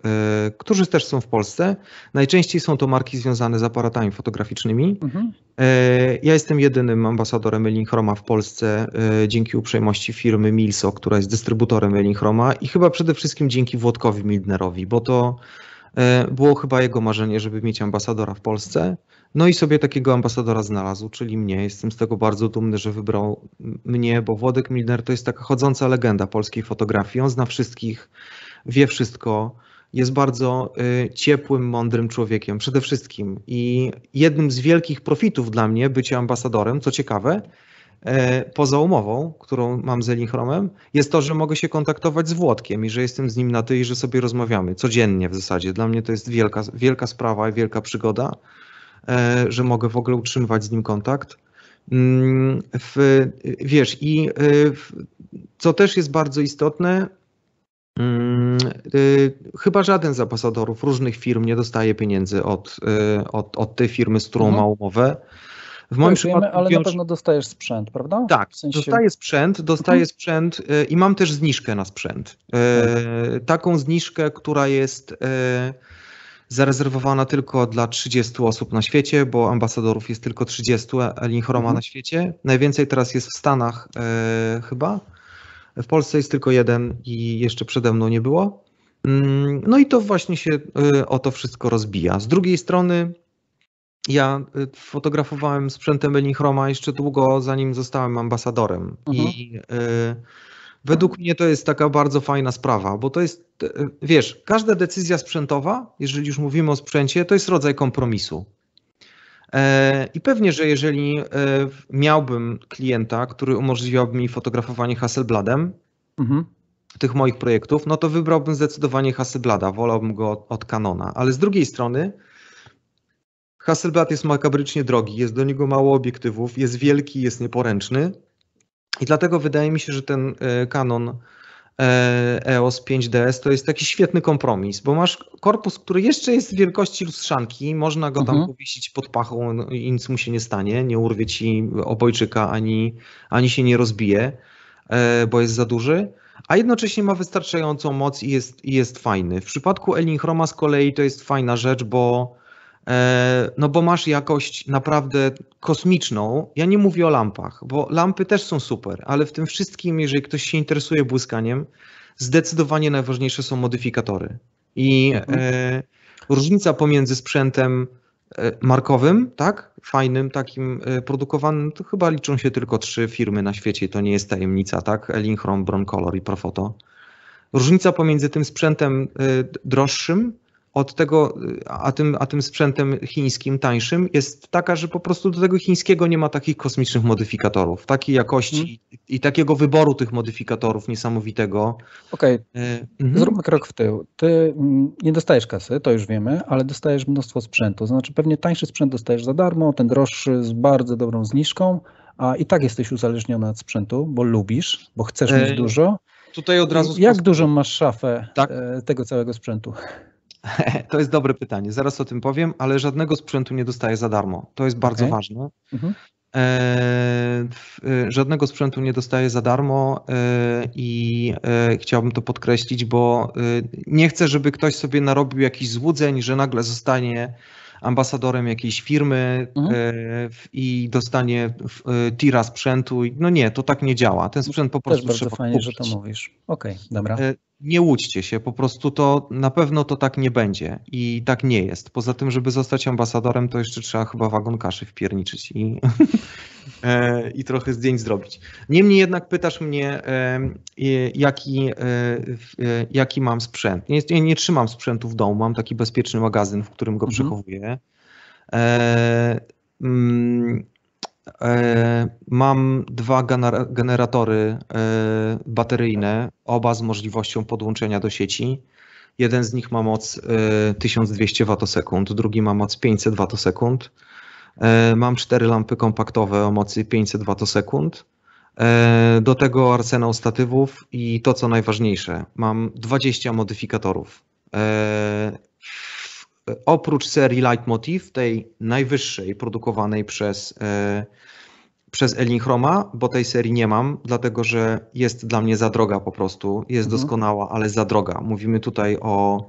e, którzy też są w Polsce. Najczęściej są to marki związane z aparatami fotograficznymi. Mhm. Ja jestem jedynym ambasadorem Elinchroma w Polsce dzięki uprzejmości firmy Milso, która jest dystrybutorem Elinchroma i chyba przede wszystkim dzięki Włodkowi Mildnerowi, bo to było chyba jego marzenie, żeby mieć ambasadora w Polsce. No i sobie takiego ambasadora znalazł, czyli mnie. Jestem z tego bardzo dumny, że wybrał mnie, bo Włodek Milner to jest taka chodząca legenda polskiej fotografii. On zna wszystkich, wie wszystko, jest bardzo y, ciepłym, mądrym człowiekiem przede wszystkim. I jednym z wielkich profitów dla mnie bycia ambasadorem, co ciekawe, y, poza umową, którą mam z Elichromem, jest to, że mogę się kontaktować z Włodkiem i że jestem z nim na ty i że sobie rozmawiamy codziennie w zasadzie. Dla mnie to jest wielka, wielka sprawa i wielka przygoda. E, że mogę w ogóle utrzymywać z nim kontakt. Mm, w, wiesz, i e, w, co też jest bardzo istotne, mm, e, chyba żaden z ambasadorów różnych firm nie dostaje pieniędzy od, od, od tej firmy, z którą mhm. ma umowę. W moim przypadku, ale wiąż... na pewno dostajesz sprzęt, prawda? Tak, w sensie... dostaję sprzęt, dostaję mhm. sprzęt i mam też zniżkę na sprzęt. Tak. Taką zniżkę, która jest zarezerwowana tylko dla 30 osób na świecie, bo ambasadorów jest tylko 30 e, Elinchoroma mhm. na świecie. Najwięcej teraz jest w Stanach e, chyba. W Polsce jest tylko jeden i jeszcze przede mną nie było. Mm, no i to właśnie się e, o to wszystko rozbija. Z drugiej strony ja e, fotografowałem sprzętem Elinchoroma jeszcze długo, zanim zostałem ambasadorem. I y, Według mnie to jest taka bardzo fajna sprawa, bo to jest, e, wiesz, każda decyzja sprzętowa, jeżeli już mówimy o sprzęcie, to jest rodzaj kompromisu. E, I pewnie, że jeżeli e, miałbym klienta, który umożliwiałby mi fotografowanie Hasselbladem, mhm. tych moich projektów, no to wybrałbym zdecydowanie Hasselblada, wolałbym go od Canona. Ale z drugiej strony, Hasselblad jest makabrycznie drogi, jest do niego mało obiektywów, jest wielki, jest nieporęczny. I dlatego wydaje mi się, że ten kanon e, EOS e 5DS to jest taki świetny kompromis, bo masz korpus, który jeszcze jest wielkości lustrzanki, można go tam mhm. powiesić pod pachą i nic mu się nie stanie, nie urwie ci obojczyka ani, ani się nie rozbije, e, bo jest za duży a jednocześnie ma wystarczającą moc i jest, i jest fajny. W przypadku Elinchroma z kolei to jest fajna rzecz, bo E, no bo masz jakość naprawdę kosmiczną. Ja nie mówię o lampach, bo lampy też są super, ale w tym wszystkim, jeżeli ktoś się interesuje błyskaniem, zdecydowanie najważniejsze są modyfikatory. I mhm. e, różnica pomiędzy sprzętem e, markowym, tak, fajnym, takim e, produkowanym, to chyba liczą się tylko trzy firmy na świecie, to nie jest tajemnica, tak, Elinchrom, Broncolor i Profoto. Różnica pomiędzy tym sprzętem droższym, od tego, a tym, a tym sprzętem chińskim tańszym jest taka, że po prostu do tego chińskiego nie ma takich kosmicznych modyfikatorów, takiej jakości i, mhm. i takiego wyboru tych modyfikatorów niesamowitego. Okej, okay. E, mhm. zróbmy krok w tył. Ty mm, nie dostajesz kasy, to już wiemy, ale dostajesz mnóstwo sprzętu. Znaczy pewnie tańszy sprzęt dostajesz za darmo, ten droższy z bardzo dobrą zniżką, a i tak jesteś uzależniony od sprzętu, bo lubisz, bo chcesz mieć e, dużo. Tutaj od razu. Jak dużą masz szafę tak? E, tego całego sprzętu? To jest dobre pytanie, zaraz o tym powiem, ale żadnego sprzętu nie dostaję za darmo. To jest bardzo okay. ważne. Mhm. E, e, żadnego sprzętu nie dostaję za darmo e, i chciałbym to podkreślić, bo nie chcę, żeby ktoś sobie narobił jakichś złudzeń, że nagle zostanie ambasadorem jakiejś firmy mhm. i dostanie tira sprzętu. No nie, to tak nie działa. Ten sprzęt po prostu Też bardzo trzeba fajnie, kupić. że to mówisz. Okej, okay, dobra nie łudźcie się, po prostu to na pewno to tak nie będzie i tak nie jest. Poza tym, żeby zostać ambasadorem, to jeszcze trzeba chyba wagon kaszy wpierniczyć i, e, i trochę zdjęć zrobić. Niemniej jednak pytasz mnie, e, jaki, e, jaki mam sprzęt. Nie, nie, nie trzymam sprzętu w domu, mam taki bezpieczny magazyn, w którym go mhm. przechowuję. E, mm, E, mam dwa generatory e, bateryjne, oba z możliwością podłączenia do sieci. Jeden z nich ma moc 1200 e, watosekund, drugi ma moc 500 watosekund. Mam cztery lampy kompaktowe o mocy 500 watosekund. Do tego arsenał statywów i to co najważniejsze, mam 20 modyfikatorów oprócz serii Leitmotiv, tej najwyższej, produkowanej przez, e, przez Elin Chroma, bo tej serii nie mam, dlatego że jest dla mnie za droga po prostu. Jest mhm. doskonała, ale za droga. Mówimy tutaj o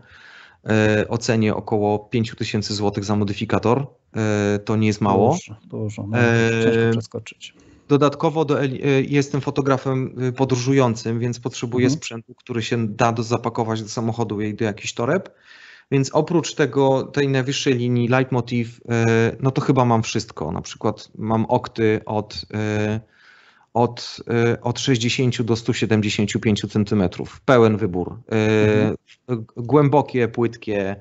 e, ocenie około 5000 zł za modyfikator. E, to nie jest mało. Dużo, dużo. No, ciężko przeskoczyć. Dodatkowo do, jestem fotografem podróżującym, więc potrzebuję mhm. sprzętu, który się da do zapakować do samochodu i do jakichś toreb. Więc oprócz tego, tej najwyższej linii leitmotiv, e, no to chyba mam wszystko. Na przykład mam okty od, e, od, e, od 60 do 175 centymetrów. Pełen wybór. Mhm. Głębokie, płytkie,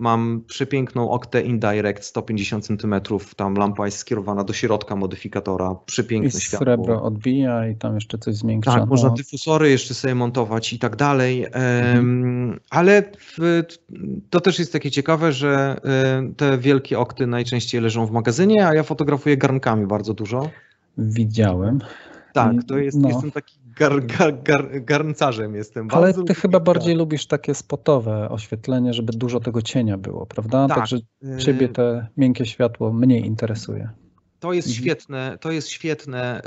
Mam przepiękną Octę Indirect 150 cm, tam lampa jest skierowana do środka modyfikatora, przepiękne I światło. srebro odbija i tam jeszcze coś zmiękcza. Tak, można no. dyfusory jeszcze sobie montować i tak dalej, mhm. ale to też jest takie ciekawe, że te wielkie okty najczęściej leżą w magazynie, a ja fotografuję garnkami bardzo dużo. Widziałem. Tak, to jest, no. jestem taki gar, gar, gar, garncarzem jestem. Ale Bardzo ty chyba bardziej lubisz takie spotowe oświetlenie, żeby dużo tego cienia było, prawda? Tak. Także y, ciebie te miękkie światło mniej interesuje. To jest mhm. świetne, to jest świetne,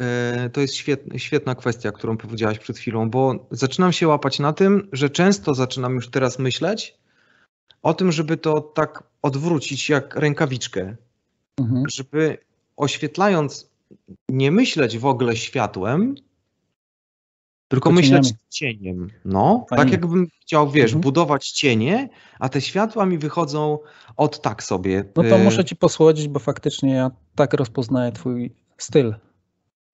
y, to jest świetna kwestia, którą powiedziałaś przed chwilą, bo zaczynam się łapać na tym, że często zaczynam już teraz myśleć o tym, żeby to tak odwrócić jak rękawiczkę, mhm. żeby oświetlając nie myśleć w ogóle światłem, tylko myśleć cieniem. No, tak Fajnie. tak jakbym chciał, wiesz, mhm. budować cienie, a te światła mi wychodzą od tak sobie. No to y, muszę ci posłodzić, bo faktycznie ja tak rozpoznaję twój styl.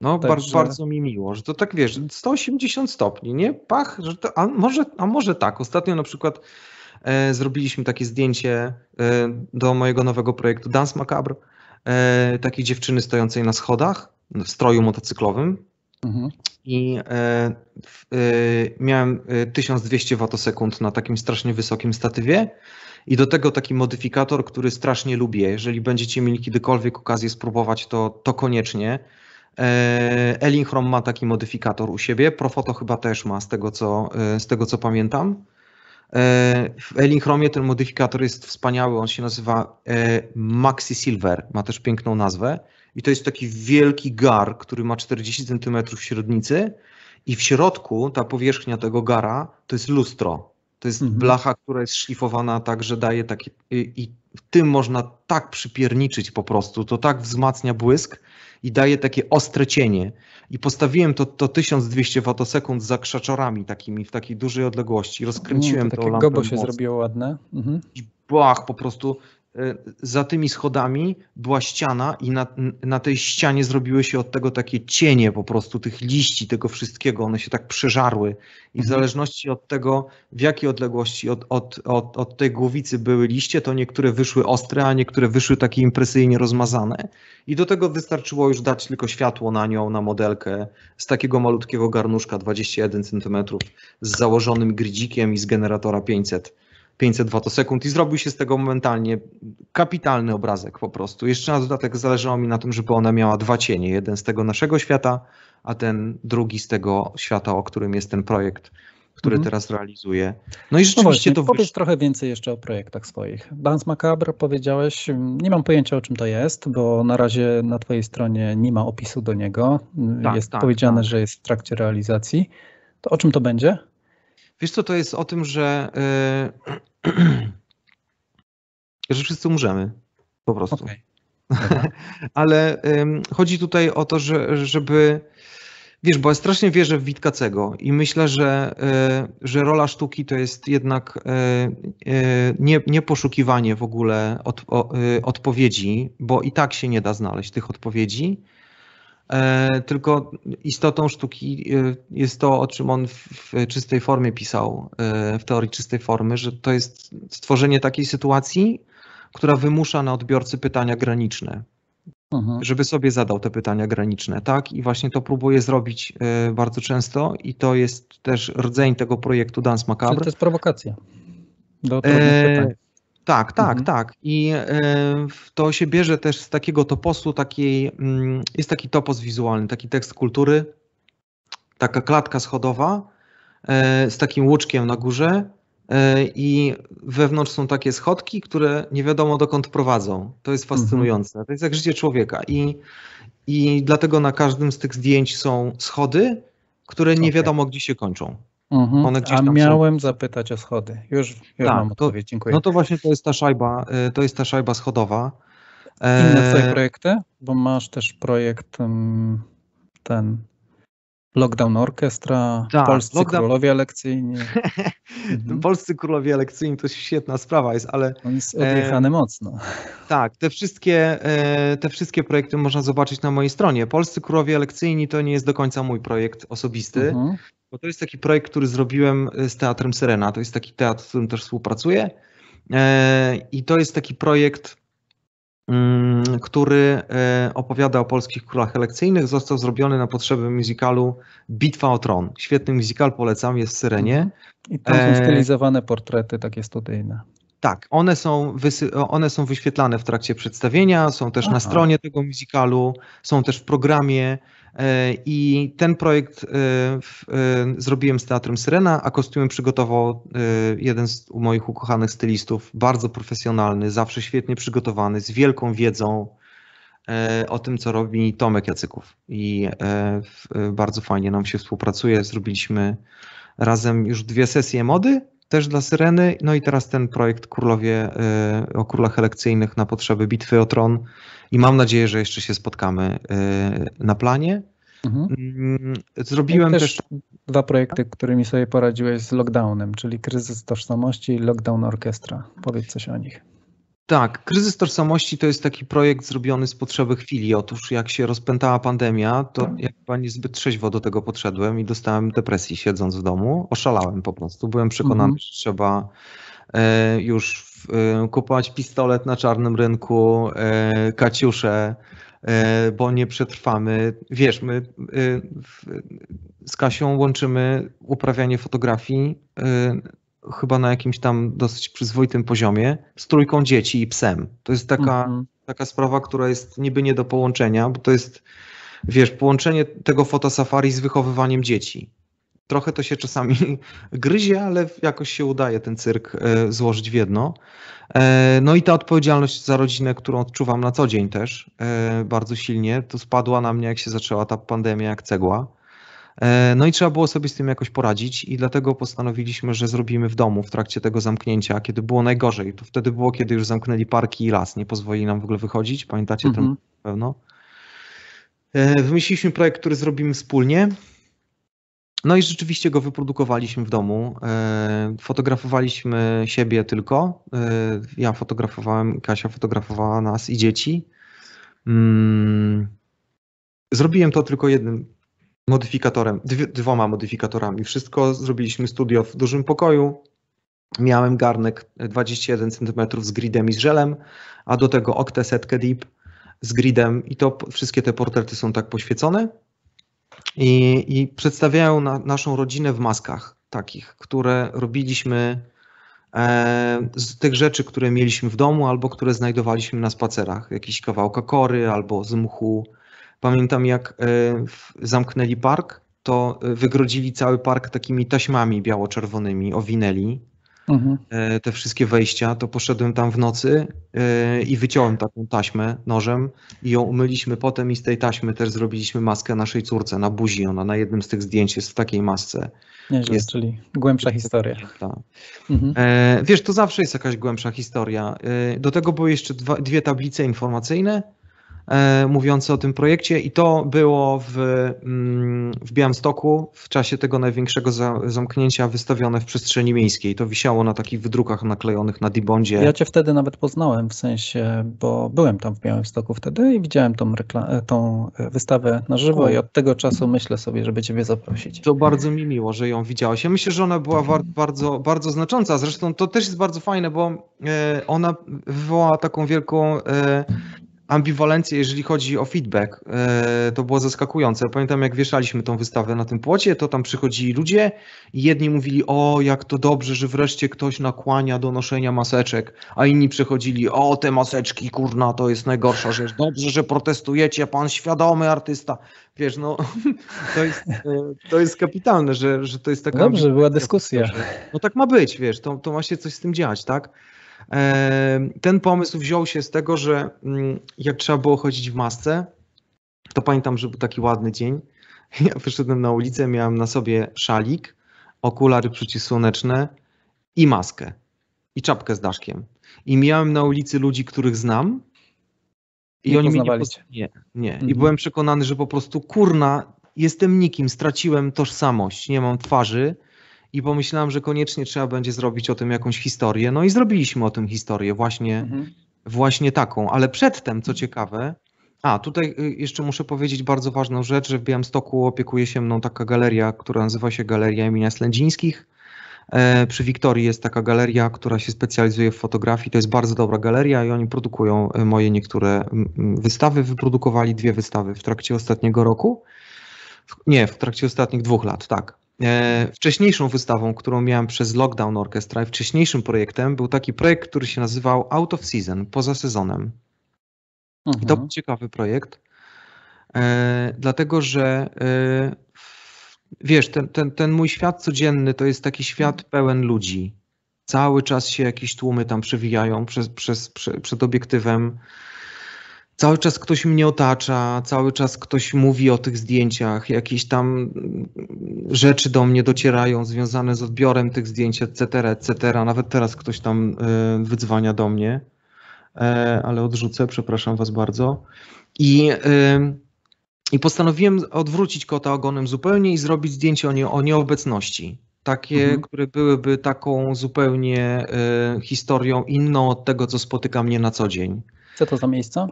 No, tak, bardzo, że... bardzo mi miło, że to tak wiesz, 180 stopni, nie? Pach, że to, a, może, a może tak. Ostatnio na przykład e, zrobiliśmy takie zdjęcie e, do mojego nowego projektu Dance Macabre, e, takiej dziewczyny stojącej na schodach w stroju motocyklowym Mhm. I e, e, miałem 1200 e, watosekund na takim strasznie wysokim statywie. I do tego taki modyfikator, który strasznie lubię. Jeżeli będziecie mieli kiedykolwiek okazję spróbować, to, to koniecznie. Elinchrom ma taki modyfikator u siebie, Profoto chyba też ma, z tego co, z tego co pamiętam. W Elinchromie ten modyfikator jest wspaniały, on się nazywa Maxi Silver, ma też piękną nazwę i to jest taki wielki gar, który ma 40 cm średnicy i w środku ta powierzchnia tego gara to jest lustro. To jest mhm. blacha, która jest szlifowana tak, że daje takie i tym można tak przypierniczyć po prostu, to tak wzmacnia błysk i daje takie ostre cienie. I postawiłem to, to 1200 watosekund za krzaczorami takimi w takiej dużej odległości. Rozkręciłem mm, to, takie lampę gobo się mocno. zrobiło ładne. Mhm. I bach, po prostu Y, za tymi schodami była ściana i na, na, tej ścianie zrobiły się od tego takie cienie po prostu tych liści, tego wszystkiego. One się tak przeżarły i w mhm. zależności od tego, w jakiej odległości od, od, od, od tej głowicy były liście, to niektóre wyszły ostre, a niektóre wyszły takie impresyjnie rozmazane. I do tego wystarczyło już dać tylko światło na nią, na modelkę z takiego malutkiego garnuszka 21 cm z założonym gridzikiem i z generatora 500 500 watosekund i zrobił się z tego momentalnie kapitalny obrazek po prostu. Jeszcze na dodatek zależało mi na tym, żeby ona miała dwa cienie. Jeden z tego naszego świata, a ten drugi z tego świata, o którym jest ten projekt, który mhm. teraz realizuję. No i rzeczywiście no to... Powiedz trochę więcej jeszcze o projektach swoich. Dance Macabre powiedziałeś, nie mam pojęcia o czym to jest, bo na razie na twojej stronie nie ma opisu do niego. Tak, jest tak, powiedziane, tak. że jest w trakcie realizacji. To o czym to będzie? Wiesz co, to jest o tym, że, yy, że wszyscy umrzemy. Po prostu. Okay. Ale chodzi tutaj o to, że, żeby. Wiesz, bo ja strasznie wierzę w Witkacego i myślę, że, e, że rola sztuki to jest jednak e, nie, nie poszukiwanie w ogóle od, o, odpowiedzi, bo i tak się nie da znaleźć tych odpowiedzi, E, tylko istotą sztuki e, jest to, o czym on w czystej formie pisał, e, w teorii czystej formy, że to jest stworzenie takiej sytuacji, która wymusza na odbiorcy pytania graniczne. Mhm. Żeby sobie zadał te pytania graniczne, tak? I właśnie to próbuje zrobić bardzo często, i to jest też rdzeń tego projektu Dance Macabre. Czyli to jest prowokacja do trudnych pytań. Tak, tak, mhm. tak. I e, to się bierze też z takiego toposu, takiej, mm, jest taki topos wizualny, taki tekst kultury, taka klatka schodowa e, z takim łuczkiem na górze e, i wewnątrz są takie schodki, które nie wiadomo dokąd prowadzą. To jest mhm. fascynujące. To jest jak życie człowieka i, i dlatego na każdym z tych zdjęć są schody, które nie wiadomo gdzie się kończą. Mhm. One gdzieś A miałem są... zapytać o schody. Już, już tak, mam odpowiedź, dziękuję. No to właśnie to jest ta szajba, y, to jest ta szajba schodowa. Inne e, twoje projekty? Bo masz też projekt mm, ten Lockdown orkestra. tak, Polscy lockdown... Królowie Lekcyjni. mhm. Polscy Królowie Lekcyjni to świetna sprawa jest, ale... On jest odjechany e... mocno. Tak, te wszystkie, e, te wszystkie projekty można zobaczyć na mojej stronie. Polscy Królowie Lekcyjni to nie jest do końca mój projekt osobisty. Mhm. Bo to jest taki projekt, który zrobiłem e, z Teatrem Serena. To jest taki teatr, z którym też współpracuję. E, I to jest taki projekt, mm, który e, opowiada o polskich królach elekcyjnych. Został zrobiony na potrzeby musicalu Bitwa o Tron. Świetny musical, polecam, jest w Syrenie. I tam są stylizowane portrety takie studyjne. Tak, one są, one są wyświetlane w trakcie przedstawienia, są też Aha. na stronie tego musicalu, są też w programie. E, I ten projekt e, e, zrobiłem z Teatrem Syrena, a kostiumy przygotował jeden z moich ukochanych stylistów, bardzo profesjonalny, zawsze świetnie przygotowany, z wielką wiedzą o tym, co robi Tomek Jacyków. I bardzo fajnie nam się współpracuje. Zrobiliśmy razem już dwie sesje mody, też dla Syreny. No i teraz ten projekt Królowie o królach elekcyjnych na potrzeby bitwy o tron i mam nadzieję, że jeszcze się spotkamy y, na planie. Mhm. Mm, zrobiłem też, też, dwa projekty, którymi sobie poradziłeś z lockdownem, czyli kryzys tożsamości i lockdown orkiestra. Powiedz coś o nich. Tak, kryzys tożsamości to jest taki projekt zrobiony z potrzeby chwili. Otóż jak się rozpętała pandemia, to tak. ja chyba niezbyt trzeźwo do tego podszedłem i dostałem depresji siedząc w domu. Oszalałem po prostu. Byłem przekonany, mhm. że trzeba y, już E, kupować pistolet na czarnym rynku, e, kaciusze, e, bo nie przetrwamy. Wiesz, my z Kasią łączymy uprawianie fotografii chyba na jakimś tam dosyć przyzwoitym poziomie z trójką dzieci i psem. To jest taka, mhm. taka sprawa, która jest niby nie do połączenia, bo to jest, wiesz, połączenie tego fotosafari z wychowywaniem dzieci trochę to się czasami gryzie, ale jakoś się udaje ten cyrk e, złożyć w jedno. E, no i ta odpowiedzialność za rodzinę, którą odczuwam na co dzień też e, bardzo silnie, to spadła na mnie, jak się zaczęła ta pandemia, jak cegła. No i trzeba było sobie z tym jakoś poradzić, i dlatego postanowiliśmy, że zrobimy w domu w trakcie tego zamknięcia, kiedy było najgorzej. To wtedy było, kiedy już zamknęli parki i las, nie pozwolili nam w ogóle wychodzić. Pamiętacie mhm. ten pewno? Wymyśliliśmy projekt, który zrobimy wspólnie no i rzeczywiście go wyprodukowaliśmy w domu. E, fotografowaliśmy siebie tylko. E, ja fotografowałem, Kasia fotografowała nas i dzieci. Mm, zrobiłem to tylko jednym modyfikatorem, dwoma modyfikatorami. Wszystko zrobiliśmy studio w dużym pokoju. Miałem garnek 21 cm z gridem i z żelem, a do tego oktę setkę deep z gridem i to wszystkie te portrety są tak poświecone i, i przedstawiają na, naszą rodzinę w maskach takich, które robiliśmy e, z tych rzeczy, które mieliśmy w domu albo które znajdowaliśmy na spacerach, jakiś kawałka kory albo z mchu. Pamiętam jak e, zamknęli park, to e, wygrodzili cały park takimi taśmami biało-czerwonymi, owinęli Mhm. E, te wszystkie wejścia, to poszedłem tam w nocy e, i wyciąłem taką taśmę nożem i ją umyliśmy potem i z tej taśmy też zrobiliśmy maskę naszej córce na buzi. Ona na jednym z tych zdjęć jest w takiej masce. Nieźle, jest... czyli głębsza historia. Tak. Mhm. E, wiesz, to zawsze jest jakaś głębsza historia. do tego były jeszcze dwa, dwie tablice informacyjne, E, mówiące o tym projekcie i to było w, mm, w Białymstoku w czasie tego największego zamknięcia wystawione w przestrzeni miejskiej. To wisiało na takich wydrukach naklejonych na Dibondzie. Ja cię wtedy nawet poznałem, w sensie, bo byłem tam w Białymstoku wtedy i widziałem tą, e, tą e, wystawę na żywo i od tego czasu myślę sobie, żeby ciebie zaprosić. To bardzo mi miło, że ją widziałeś. Ja myślę, że ona była mhm. bardzo, bardzo znacząca. Zresztą to też jest bardzo fajne, bo ona wywołała taką wielką ambiwalencję, jeżeli chodzi o feedback. E, to było zaskakujące. Pamiętam, jak wieszaliśmy tą wystawę na tym płocie, to tam przychodzili ludzie i jedni mówili, o, jak to dobrze, że wreszcie ktoś nakłania do noszenia maseczek, a inni przechodzili, o, te maseczki, kurna, to jest najgorsza rzecz. Dobrze, że protestujecie, pan świadomy artysta. Wiesz, no, to jest, e, to jest kapitalne, że, że to jest taka... Dobrze, była dyskusja. No tak ma być, wiesz, to, to ma się coś z tym dziać, tak? Ten pomysł wziął się z tego, że mm, jak trzeba było chodzić w masce, to pamiętam, że był taki ładny dzień. Ja wyszedłem na ulicę, miałem na sobie szalik, okulary przeciwsłoneczne i maskę i czapkę z daszkiem. I miałem na ulicy ludzi, których znam. I nie oni mi nie, poz... nie, nie. Mhm. I byłem przekonany, że po prostu kurna, jestem nikim, straciłem tożsamość, nie mam twarzy, i pomyślałem, że koniecznie trzeba będzie zrobić o tym jakąś historię. No i zrobiliśmy o tym historię, właśnie, mhm. właśnie taką. Ale przedtem, co mhm. ciekawe, a tutaj y, jeszcze muszę powiedzieć bardzo ważną rzecz, że w Białymstoku opiekuje się mną taka galeria, która nazywa się Galeria imienia Slędzińskich. E, przy Wiktorii jest taka galeria, która się specjalizuje w fotografii. To jest bardzo dobra galeria i oni produkują e, moje niektóre wystawy. Wyprodukowali dwie wystawy w trakcie ostatniego roku. Nie, w trakcie ostatnich dwóch lat, tak. E, wcześniejszą wystawą, którą miałem przez Lockdown Orchestra i wcześniejszym projektem był taki projekt, który się nazywał Out of Season, poza sezonem. Mhm. I to mhm. był ciekawy projekt, e, dlatego że e, wiesz, ten, ten, ten mój świat codzienny to jest taki świat mhm. pełen ludzi. Cały czas się jakieś tłumy tam przewijają przez, przez, przed obiektywem cały czas ktoś mnie otacza, cały czas ktoś mówi o tych zdjęciach, jakieś tam mm, rzeczy do mnie docierają związane z odbiorem tych zdjęć, etc., etc. Nawet teraz ktoś tam y, wydzwania do mnie, e, ale odrzucę, przepraszam Was bardzo. I, y, i postanowiłem odwrócić kota ogonem zupełnie i zrobić zdjęcie o, nie, o nieobecności. Takie, mhm. które byłyby taką zupełnie y, historią inną od tego, co spotyka mnie na co dzień. Co to za miejsce?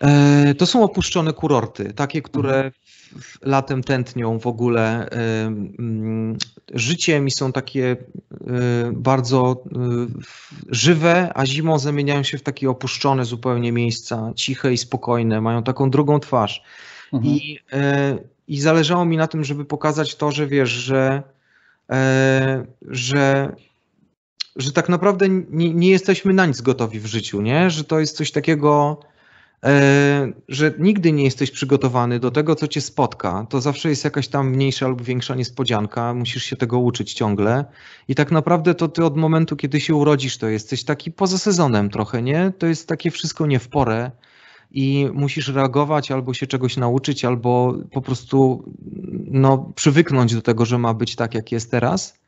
E, to są opuszczone kurorty, takie, które mhm. latem tętnią w ogóle e, mm, życiem i są takie e, bardzo żywe, a zimą zamieniają się w takie opuszczone zupełnie miejsca, ciche i spokojne, mają taką drugą twarz. Mhm. I, I zależało mi na tym, żeby pokazać to, że wiesz, że, że że tak naprawdę nie, nie jesteśmy na nic gotowi w życiu, nie? Że to jest coś takiego, E, że nigdy nie jesteś przygotowany do tego, co cię spotka. To zawsze jest jakaś tam mniejsza lub większa niespodzianka, musisz się tego uczyć ciągle. I tak naprawdę to ty od momentu, kiedy się urodzisz, to jesteś taki poza sezonem trochę, nie? To jest takie wszystko nie w porę i musisz reagować albo się czegoś nauczyć, albo po prostu no, przywyknąć do tego, że ma być tak, jak jest teraz.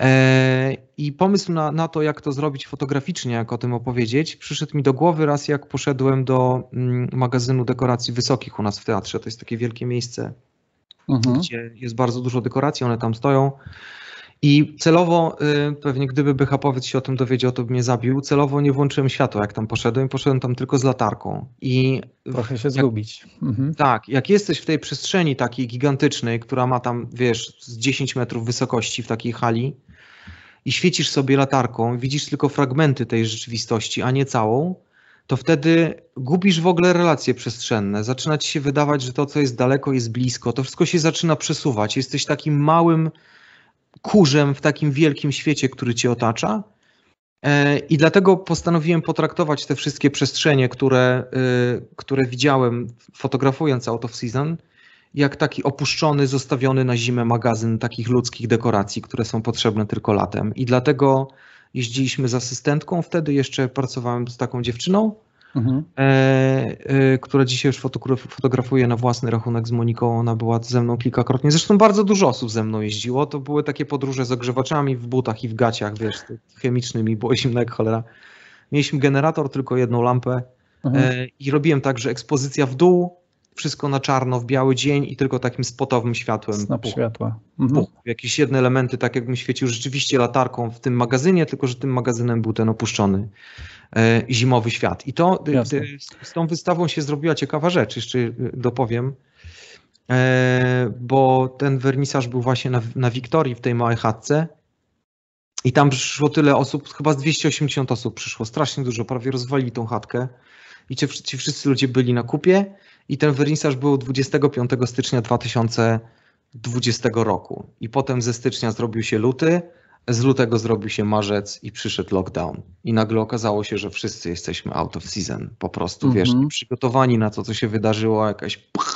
E, I pomysł na, na to, jak to zrobić fotograficznie, jak o tym opowiedzieć, przyszedł mi do głowy raz, jak poszedłem do mm, magazynu dekoracji wysokich u nas w teatrze. To jest takie wielkie miejsce, mhm. gdzie jest bardzo dużo dekoracji, one tam stoją. I celowo, y, pewnie gdyby Bychapowiec się o tym dowiedział, to by mnie zabił. Celowo nie włączyłem światła, jak tam poszedłem. Poszedłem tam tylko z latarką. I Trochę się jak, zgubić. Mhm. Tak, jak jesteś w tej przestrzeni takiej gigantycznej, która ma tam, wiesz, z 10 metrów wysokości w takiej hali, i świecisz sobie latarką, widzisz tylko fragmenty tej rzeczywistości, a nie całą, to wtedy gubisz w ogóle relacje przestrzenne. Zaczyna ci się wydawać, że to, co jest daleko, jest blisko. To wszystko się zaczyna przesuwać. Jesteś takim małym kurzem w takim wielkim świecie, który cię otacza. E, I dlatego postanowiłem potraktować te wszystkie przestrzenie, które, e, które widziałem fotografując Out of Season, jak taki opuszczony, zostawiony na zimę magazyn takich ludzkich dekoracji, które są potrzebne tylko latem. I dlatego jeździliśmy z asystentką, wtedy jeszcze pracowałem z taką dziewczyną, mhm. e, e, która dzisiaj już fotografuje na własny rachunek z Moniką. Ona była ze mną kilkakrotnie. Zresztą bardzo dużo osób ze mną jeździło. To były takie podróże z ogrzewaczami w butach i w gaciach, wiesz, chemicznymi, było zimne jak cholera. Mieliśmy generator, tylko jedną lampę. E, mhm. I robiłem tak, że ekspozycja w dół, wszystko na czarno, w biały dzień i tylko takim spotowym światłem. Snap puch, światła. Mhm. Puch, jakieś jedne elementy, tak jakbym świecił rzeczywiście latarką w tym magazynie, tylko że tym magazynem był ten opuszczony e, zimowy świat. I to e, e, z tą wystawą się zrobiła ciekawa rzecz, jeszcze e, dopowiem, e, bo ten wernisaż był właśnie na, na Wiktorii w tej małej chatce i tam przyszło tyle osób, chyba z 280 osób przyszło, strasznie dużo, prawie rozwalili tą chatkę i ci, ci wszyscy ludzie byli na kupie i ten wernisaż był 25 stycznia 2020 roku. I potem ze stycznia zrobił się luty, z lutego zrobił się marzec i przyszedł lockdown. I nagle okazało się, że wszyscy jesteśmy out of season. Po prostu, wiesz, mhm. przygotowani na to, co się wydarzyło, jakaś pch,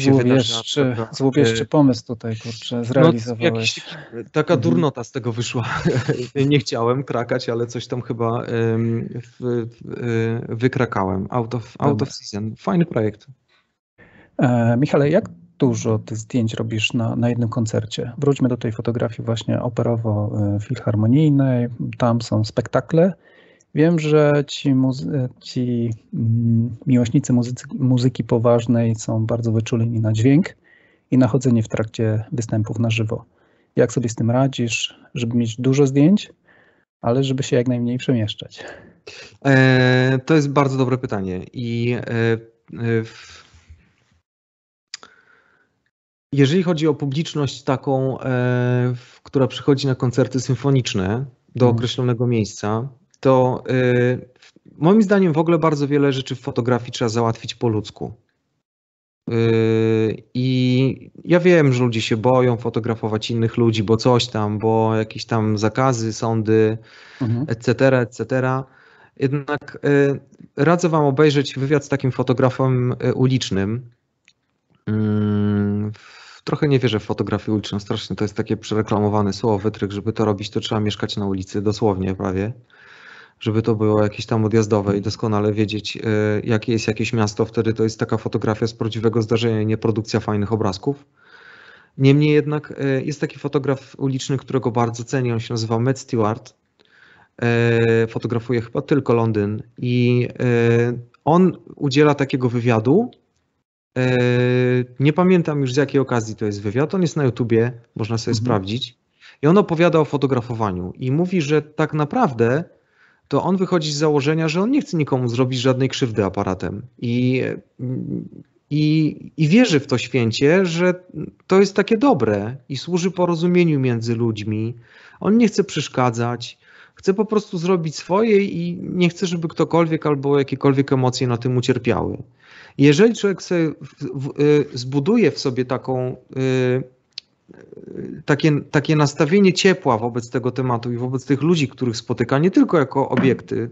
się złowieszczy, no, złowieszczy pomysł tutaj, no, kurczę, zrealizowałeś. No, taka mhm. durnota z tego wyszła. Nie chciałem krakać, ale coś tam chyba y, wykrakałem. Out of, out of season. Fajny projekt. E, Michale, jak dużo tych zdjęć robisz na, na jednym koncercie? Wróćmy do tej fotografii właśnie operowo-filharmonijnej. Y, tam są spektakle Wiem, że ci, muzy ci mm, miłośnicy muzyki, muzyki poważnej są bardzo wyczuleni na dźwięk i na chodzenie w trakcie występów na żywo. Jak sobie z tym radzisz, żeby mieć dużo zdjęć, ale żeby się jak najmniej przemieszczać? E, to jest bardzo dobre pytanie. I e, e w... Jeżeli chodzi o publiczność taką, e, która przychodzi na koncerty symfoniczne do mhm. określonego miejsca, to y, moim zdaniem w ogóle bardzo wiele rzeczy w fotografii trzeba załatwić po ludzku. Y, I ja wiem, że ludzie się boją fotografować innych ludzi, bo coś tam, bo jakieś tam zakazy, sądy, mhm. etc., etc. Jednak y, radzę Wam obejrzeć wywiad z takim fotografem ulicznym. Mm, trochę nie wierzę w fotografię uliczną, strasznie to jest takie przereklamowane słowo, wytryk, żeby to robić, to trzeba mieszkać na ulicy, dosłownie prawie żeby to było jakieś tam odjazdowe i doskonale wiedzieć, e, jakie jest jakieś miasto. Wtedy to jest taka fotografia z prawdziwego zdarzenia, nie produkcja fajnych obrazków. Niemniej jednak e, jest taki fotograf uliczny, którego bardzo cenię, on się nazywa Matt Stewart. E, fotografuje chyba tylko Londyn i on udziela takiego wywiadu. Nie pamiętam już z jakiej okazji to jest wywiad, on jest na YouTubie, można sobie mhm. sprawdzić. I on opowiada o fotografowaniu i mówi, że tak naprawdę to on wychodzi z założenia, że on nie chce nikomu zrobić żadnej krzywdy aparatem. I, i, i wierzy w to święcie, że to jest takie dobre i służy porozumieniu między ludźmi. On nie chce przeszkadzać. Chce po prostu zrobić swoje i nie chce, żeby ktokolwiek albo jakiekolwiek emocje na tym ucierpiały. Jeżeli człowiek sobie w, w, y, zbuduje w sobie taką y, takie, takie nastawienie ciepła wobec tego tematu i wobec tych ludzi, których spotyka, nie tylko jako obiekty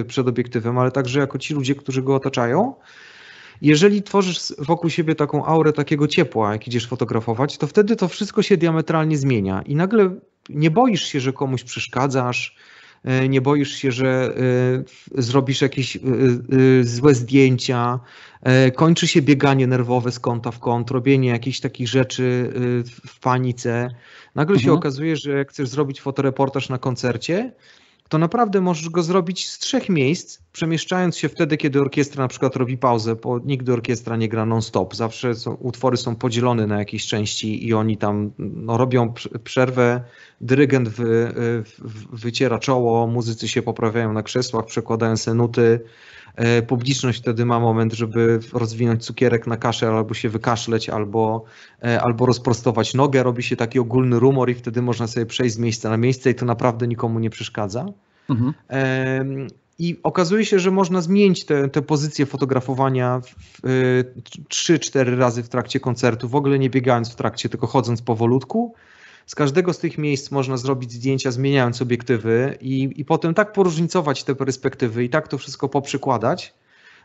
y, przed obiektywem, ale także jako ci ludzie, którzy go otaczają. Jeżeli tworzysz wokół siebie taką aurę takiego ciepła, jak idziesz fotografować, to wtedy to wszystko się diametralnie zmienia i nagle nie boisz się, że komuś przeszkadzasz, E, nie boisz się, że e, zrobisz jakieś e, złe zdjęcia, kończy się bieganie nerwowe z kąta w kąt, robienie jakichś takich rzeczy w panice. Nagle mhm. się okazuje, że jak chcesz zrobić fotoreportaż na koncercie, to naprawdę możesz go zrobić z trzech miejsc, przemieszczając się wtedy, kiedy orkiestra na przykład robi pauzę, bo nigdy orkiestra nie gra non-stop. Zawsze są, utwory są podzielone na jakieś części i oni tam no, robią przerwę, dyrygent wy, wyciera czoło, muzycy się poprawiają na krzesłach, przekładają senuty, nuty, E, publiczność wtedy ma moment, żeby rozwinąć cukierek na kaszę, albo się wykaszleć, albo, e, albo rozprostować nogę. Robi się taki ogólny rumor i wtedy można sobie przejść z miejsca na miejsce i to naprawdę nikomu nie przeszkadza. Mhm. I okazuje się, że można zmienić te, te pozycje fotografowania 3-4 e, razy w trakcie koncertu, w ogóle nie biegając w trakcie, tylko chodząc powolutku. Z każdego z tych miejsc można zrobić zdjęcia, zmieniając obiektywy i, i potem tak poróżnicować te perspektywy i tak to wszystko poprzykładać,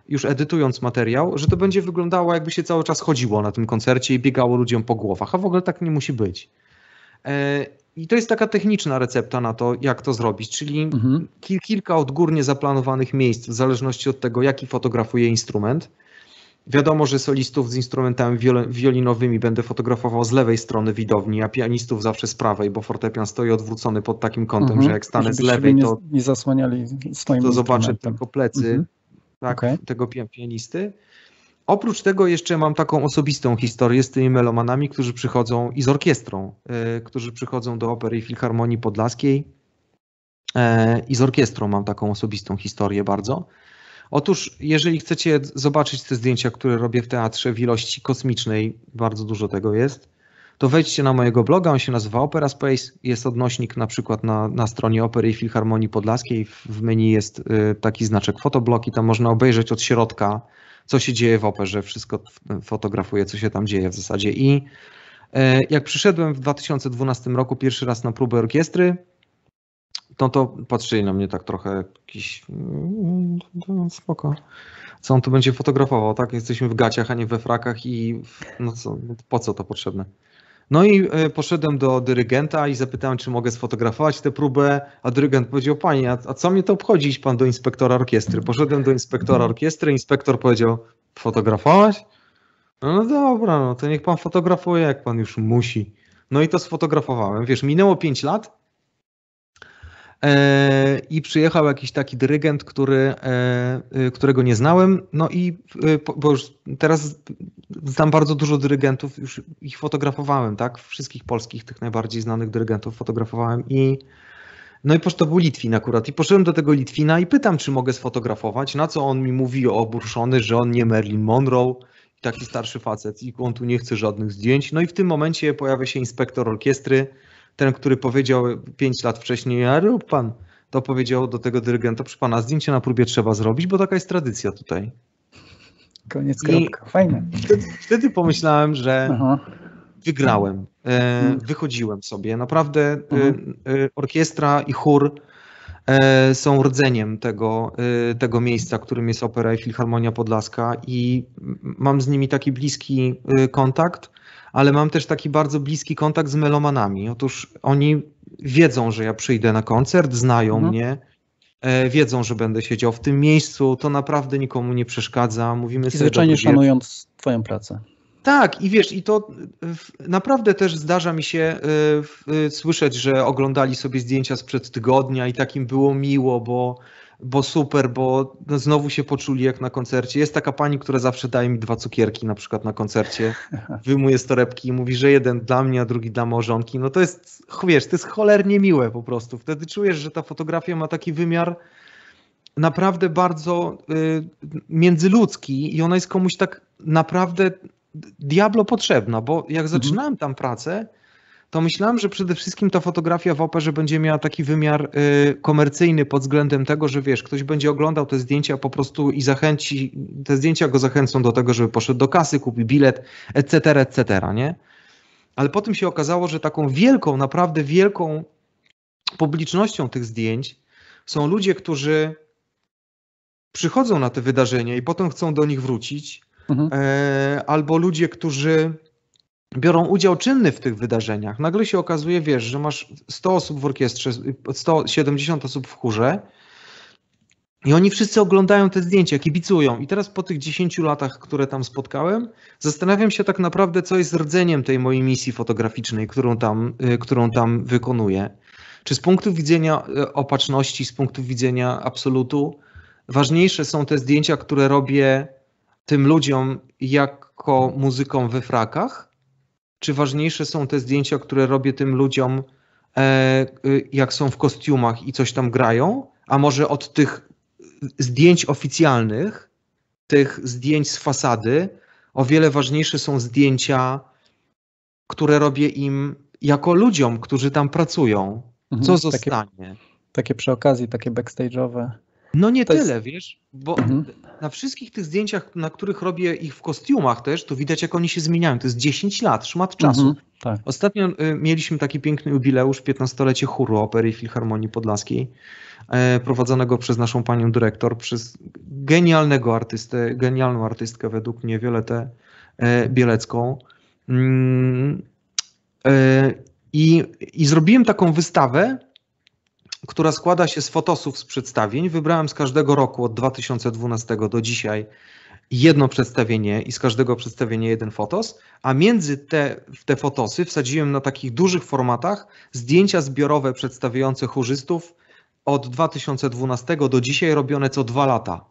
już edytując materiał, że to będzie wyglądało, jakby się cały czas chodziło na tym koncercie i biegało ludziom po głowach, a w ogóle tak nie musi być. E, I to jest taka techniczna recepta na to, jak to zrobić, czyli mhm. kilka odgórnie zaplanowanych miejsc, w zależności od tego, jaki fotografuje instrument Wiadomo, że solistów z instrumentami wiolinowymi będę fotografował z lewej strony widowni, a pianistów zawsze z prawej, bo fortepian stoi odwrócony pod takim kątem, mhm. że jak stanę z lewej, nie, to nie zasłaniali swoim to zobaczę tylko plecy mhm. tak, okay. tego pianisty. Oprócz tego jeszcze mam taką osobistą historię z tymi melomanami, którzy przychodzą i z orkiestrą, y, którzy przychodzą do Opery i Filharmonii Podlaskiej y, i z orkiestrą mam taką osobistą historię bardzo. Otóż, jeżeli chcecie zobaczyć te zdjęcia, które robię w teatrze w ilości kosmicznej, bardzo dużo tego jest, to wejdźcie na mojego bloga, on się nazywa Opera Space, jest odnośnik na przykład na, na stronie Opery i Filharmonii Podlaskiej, w menu jest y, taki znaczek fotoblog i tam można obejrzeć od środka, co się dzieje w operze, wszystko fotografuję, co się tam dzieje w zasadzie i y, jak przyszedłem w 2012 roku pierwszy raz na próbę orkiestry, no to patrzyli na mnie tak trochę jakiś no, no, spoko. Co on tu będzie fotografował, tak? Jesteśmy w gaciach, a nie we frakach i no co, no po co to potrzebne? No i e, poszedłem do dyrygenta i zapytałem, czy mogę sfotografować tę próbę, a dyrygent powiedział, panie, a, a co mnie to obchodzi, iść pan do inspektora orkiestry? Poszedłem do inspektora orkiestry, inspektor powiedział, fotografować? No, no dobra, no to niech pan fotografuje, jak pan już musi. No i to sfotografowałem. Wiesz, minęło 5 lat, E, i przyjechał jakiś taki dyrygent, który, e, e, którego nie znałem, no i bo już teraz znam bardzo dużo dyrygentów, już ich fotografowałem, tak, wszystkich polskich, tych najbardziej znanych dyrygentów fotografowałem i no i po prostu był Litwin akurat i poszedłem do tego Litwina i pytam, czy mogę sfotografować, na co on mi mówi oburzony, że on nie Merlin Monroe, taki starszy facet i on tu nie chce żadnych zdjęć. No i w tym momencie pojawia się inspektor orkiestry, ten, który powiedział 5 lat wcześniej, a rób pan, to powiedział do tego dyrygenta, przy pana zdjęcie na próbie trzeba zrobić, bo taka jest tradycja tutaj. Koniec, kropka. Fajne. Wtedy, wtedy, pomyślałem, że Aha. wygrałem. E, mhm. wychodziłem sobie. Naprawdę e, mhm. e orkiestra i chór e, są rdzeniem tego, e, tego miejsca, którym jest Opera i Filharmonia Podlaska i mam z nimi taki bliski kontakt, ale mam też taki bardzo bliski kontakt z melomanami. Otóż oni wiedzą, że ja przyjdę na koncert, znają mhm. mnie, e, wiedzą, że będę siedział w tym miejscu, to naprawdę nikomu nie przeszkadza. Mówimy I sobie zwyczajnie szanując twoją pracę. Tak, i wiesz, i to e, naprawdę też zdarza mi się e, słyszeć, że oglądali sobie zdjęcia sprzed tygodnia i takim było miło, bo bo super, bo znowu się poczuli jak na koncercie. Jest taka pani, która zawsze daje mi dwa cukierki na przykład na koncercie, wyjmuje z torebki i mówi, że jeden dla mnie, a drugi dla małżonki. No to jest, wiesz, to jest cholernie miłe po prostu. Wtedy czujesz, że ta fotografia ma taki wymiar naprawdę bardzo y, międzyludzki i ona jest komuś tak naprawdę diablo potrzebna, bo jak mhm. zaczynałem tam pracę, to myślałem, że przede wszystkim ta fotografia w operze będzie miała taki wymiar y, komercyjny pod względem tego, że wiesz, ktoś będzie oglądał te zdjęcia po prostu i zachęci, te zdjęcia go zachęcą do tego, żeby poszedł do kasy, kupi bilet, etc., etc., nie? Ale potem się okazało, że taką wielką, naprawdę wielką publicznością tych zdjęć są ludzie, którzy przychodzą na te wydarzenia i potem chcą do nich wrócić, mhm. E, albo ludzie, którzy biorą udział czynny w tych wydarzeniach. Nagle się okazuje, wiesz, że masz 100 osób w orkiestrze, 170 osób w chórze i oni wszyscy oglądają te zdjęcia, kibicują. I teraz po tych 10 latach, które tam spotkałem, zastanawiam się tak naprawdę, co jest rdzeniem tej mojej misji fotograficznej, którą tam, y, którą tam wykonuję. Czy z punktu widzenia y, opatrzności, z punktu widzenia absolutu, ważniejsze są te zdjęcia, które robię tym ludziom jako muzyką we frakach, czy ważniejsze są te zdjęcia, które robię tym ludziom, e, y, jak są w kostiumach i coś tam grają, a może od tych zdjęć oficjalnych, tych zdjęć z fasady, o wiele ważniejsze są zdjęcia, które robię im jako ludziom, którzy tam pracują. Co mhm, zostanie? Takie, takie przy okazji, takie backstage'owe. No nie to tyle, jest... wiesz, bo mhm. na wszystkich tych zdjęciach, na których robię ich w kostiumach też, to widać jak oni się zmieniają. To jest 10 lat, szmat mhm, czasu. Mhm, tak. Ostatnio y, mieliśmy taki piękny jubileusz, 15-lecie chóru Opery i Filharmonii Podlaskiej, e, prowadzonego przez naszą panią dyrektor, przez genialnego artystę, genialną artystkę według mnie, Wioletę y, e, Bielecką. Mm, e, I, I zrobiłem taką wystawę, która składa się z fotosów z przedstawień. Wybrałem z każdego roku od 2012 do dzisiaj jedno przedstawienie i z każdego przedstawienia jeden fotos, a między te, te fotosy wsadziłem na takich dużych formatach zdjęcia zbiorowe przedstawiające chórzystów od 2012 do dzisiaj robione co dwa lata.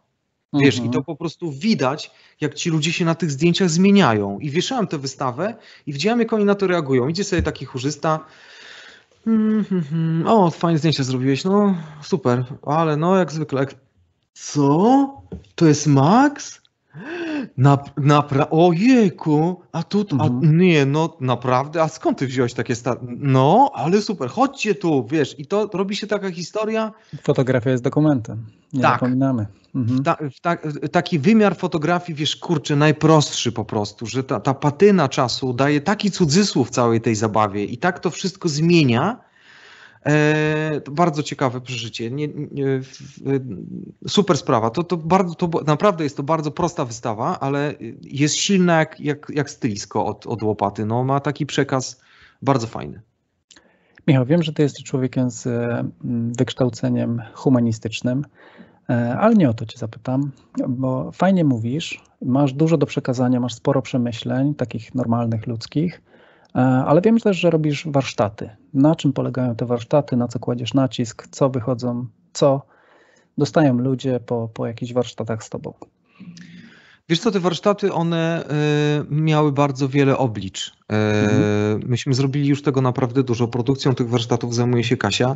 Wiesz, mhm. i to mhm. po prostu widać, jak ci ludzie się na tych zdjęciach zmieniają. I wieszałem tę wystawę i widziałem, jak oni na to reagują. Idzie sobie taki chórzysta, Mm, O, fajne zdjęcie zrobiłeś, no super, ale no jak zwykle. Co? To jest Max? Na, napra ojejku, a tu, mhm. nie, no naprawdę, a skąd ty wziąłeś takie sta... No, ale super, chodźcie tu, wiesz, i to robi się taka historia. Fotografia jest dokumentem, nie tak. zapominamy. Mhm. Ta, ta, taki wymiar fotografii, wiesz, kurczę, najprostszy po prostu, że ta, ta patyna czasu daje taki cudzysłów całej tej zabawie i tak to wszystko zmienia, E, to bardzo ciekawe przeżycie. Nie, nie, super sprawa. To, to, bardzo, to naprawdę jest to bardzo prosta wystawa, ale jest silna jak, jak, jak stylisko od, od łopaty. No, ma taki przekaz bardzo fajny. Michał, wiem, że ty jesteś człowiekiem z e, wykształceniem humanistycznym, e, ale nie o to cię zapytam, bo fajnie mówisz, masz dużo do przekazania, masz sporo przemyśleń, takich normalnych, ludzkich, E, ale wiem też, że robisz warsztaty. Na czym polegają te warsztaty, na co kładziesz nacisk, co wychodzą, co dostają ludzie po, po jakichś warsztatach z tobą? Wiesz co, te warsztaty, one y, miały bardzo wiele oblicz. E, mhm. Myśmy zrobili już tego naprawdę dużo. Produkcją tych warsztatów zajmuje się Kasia.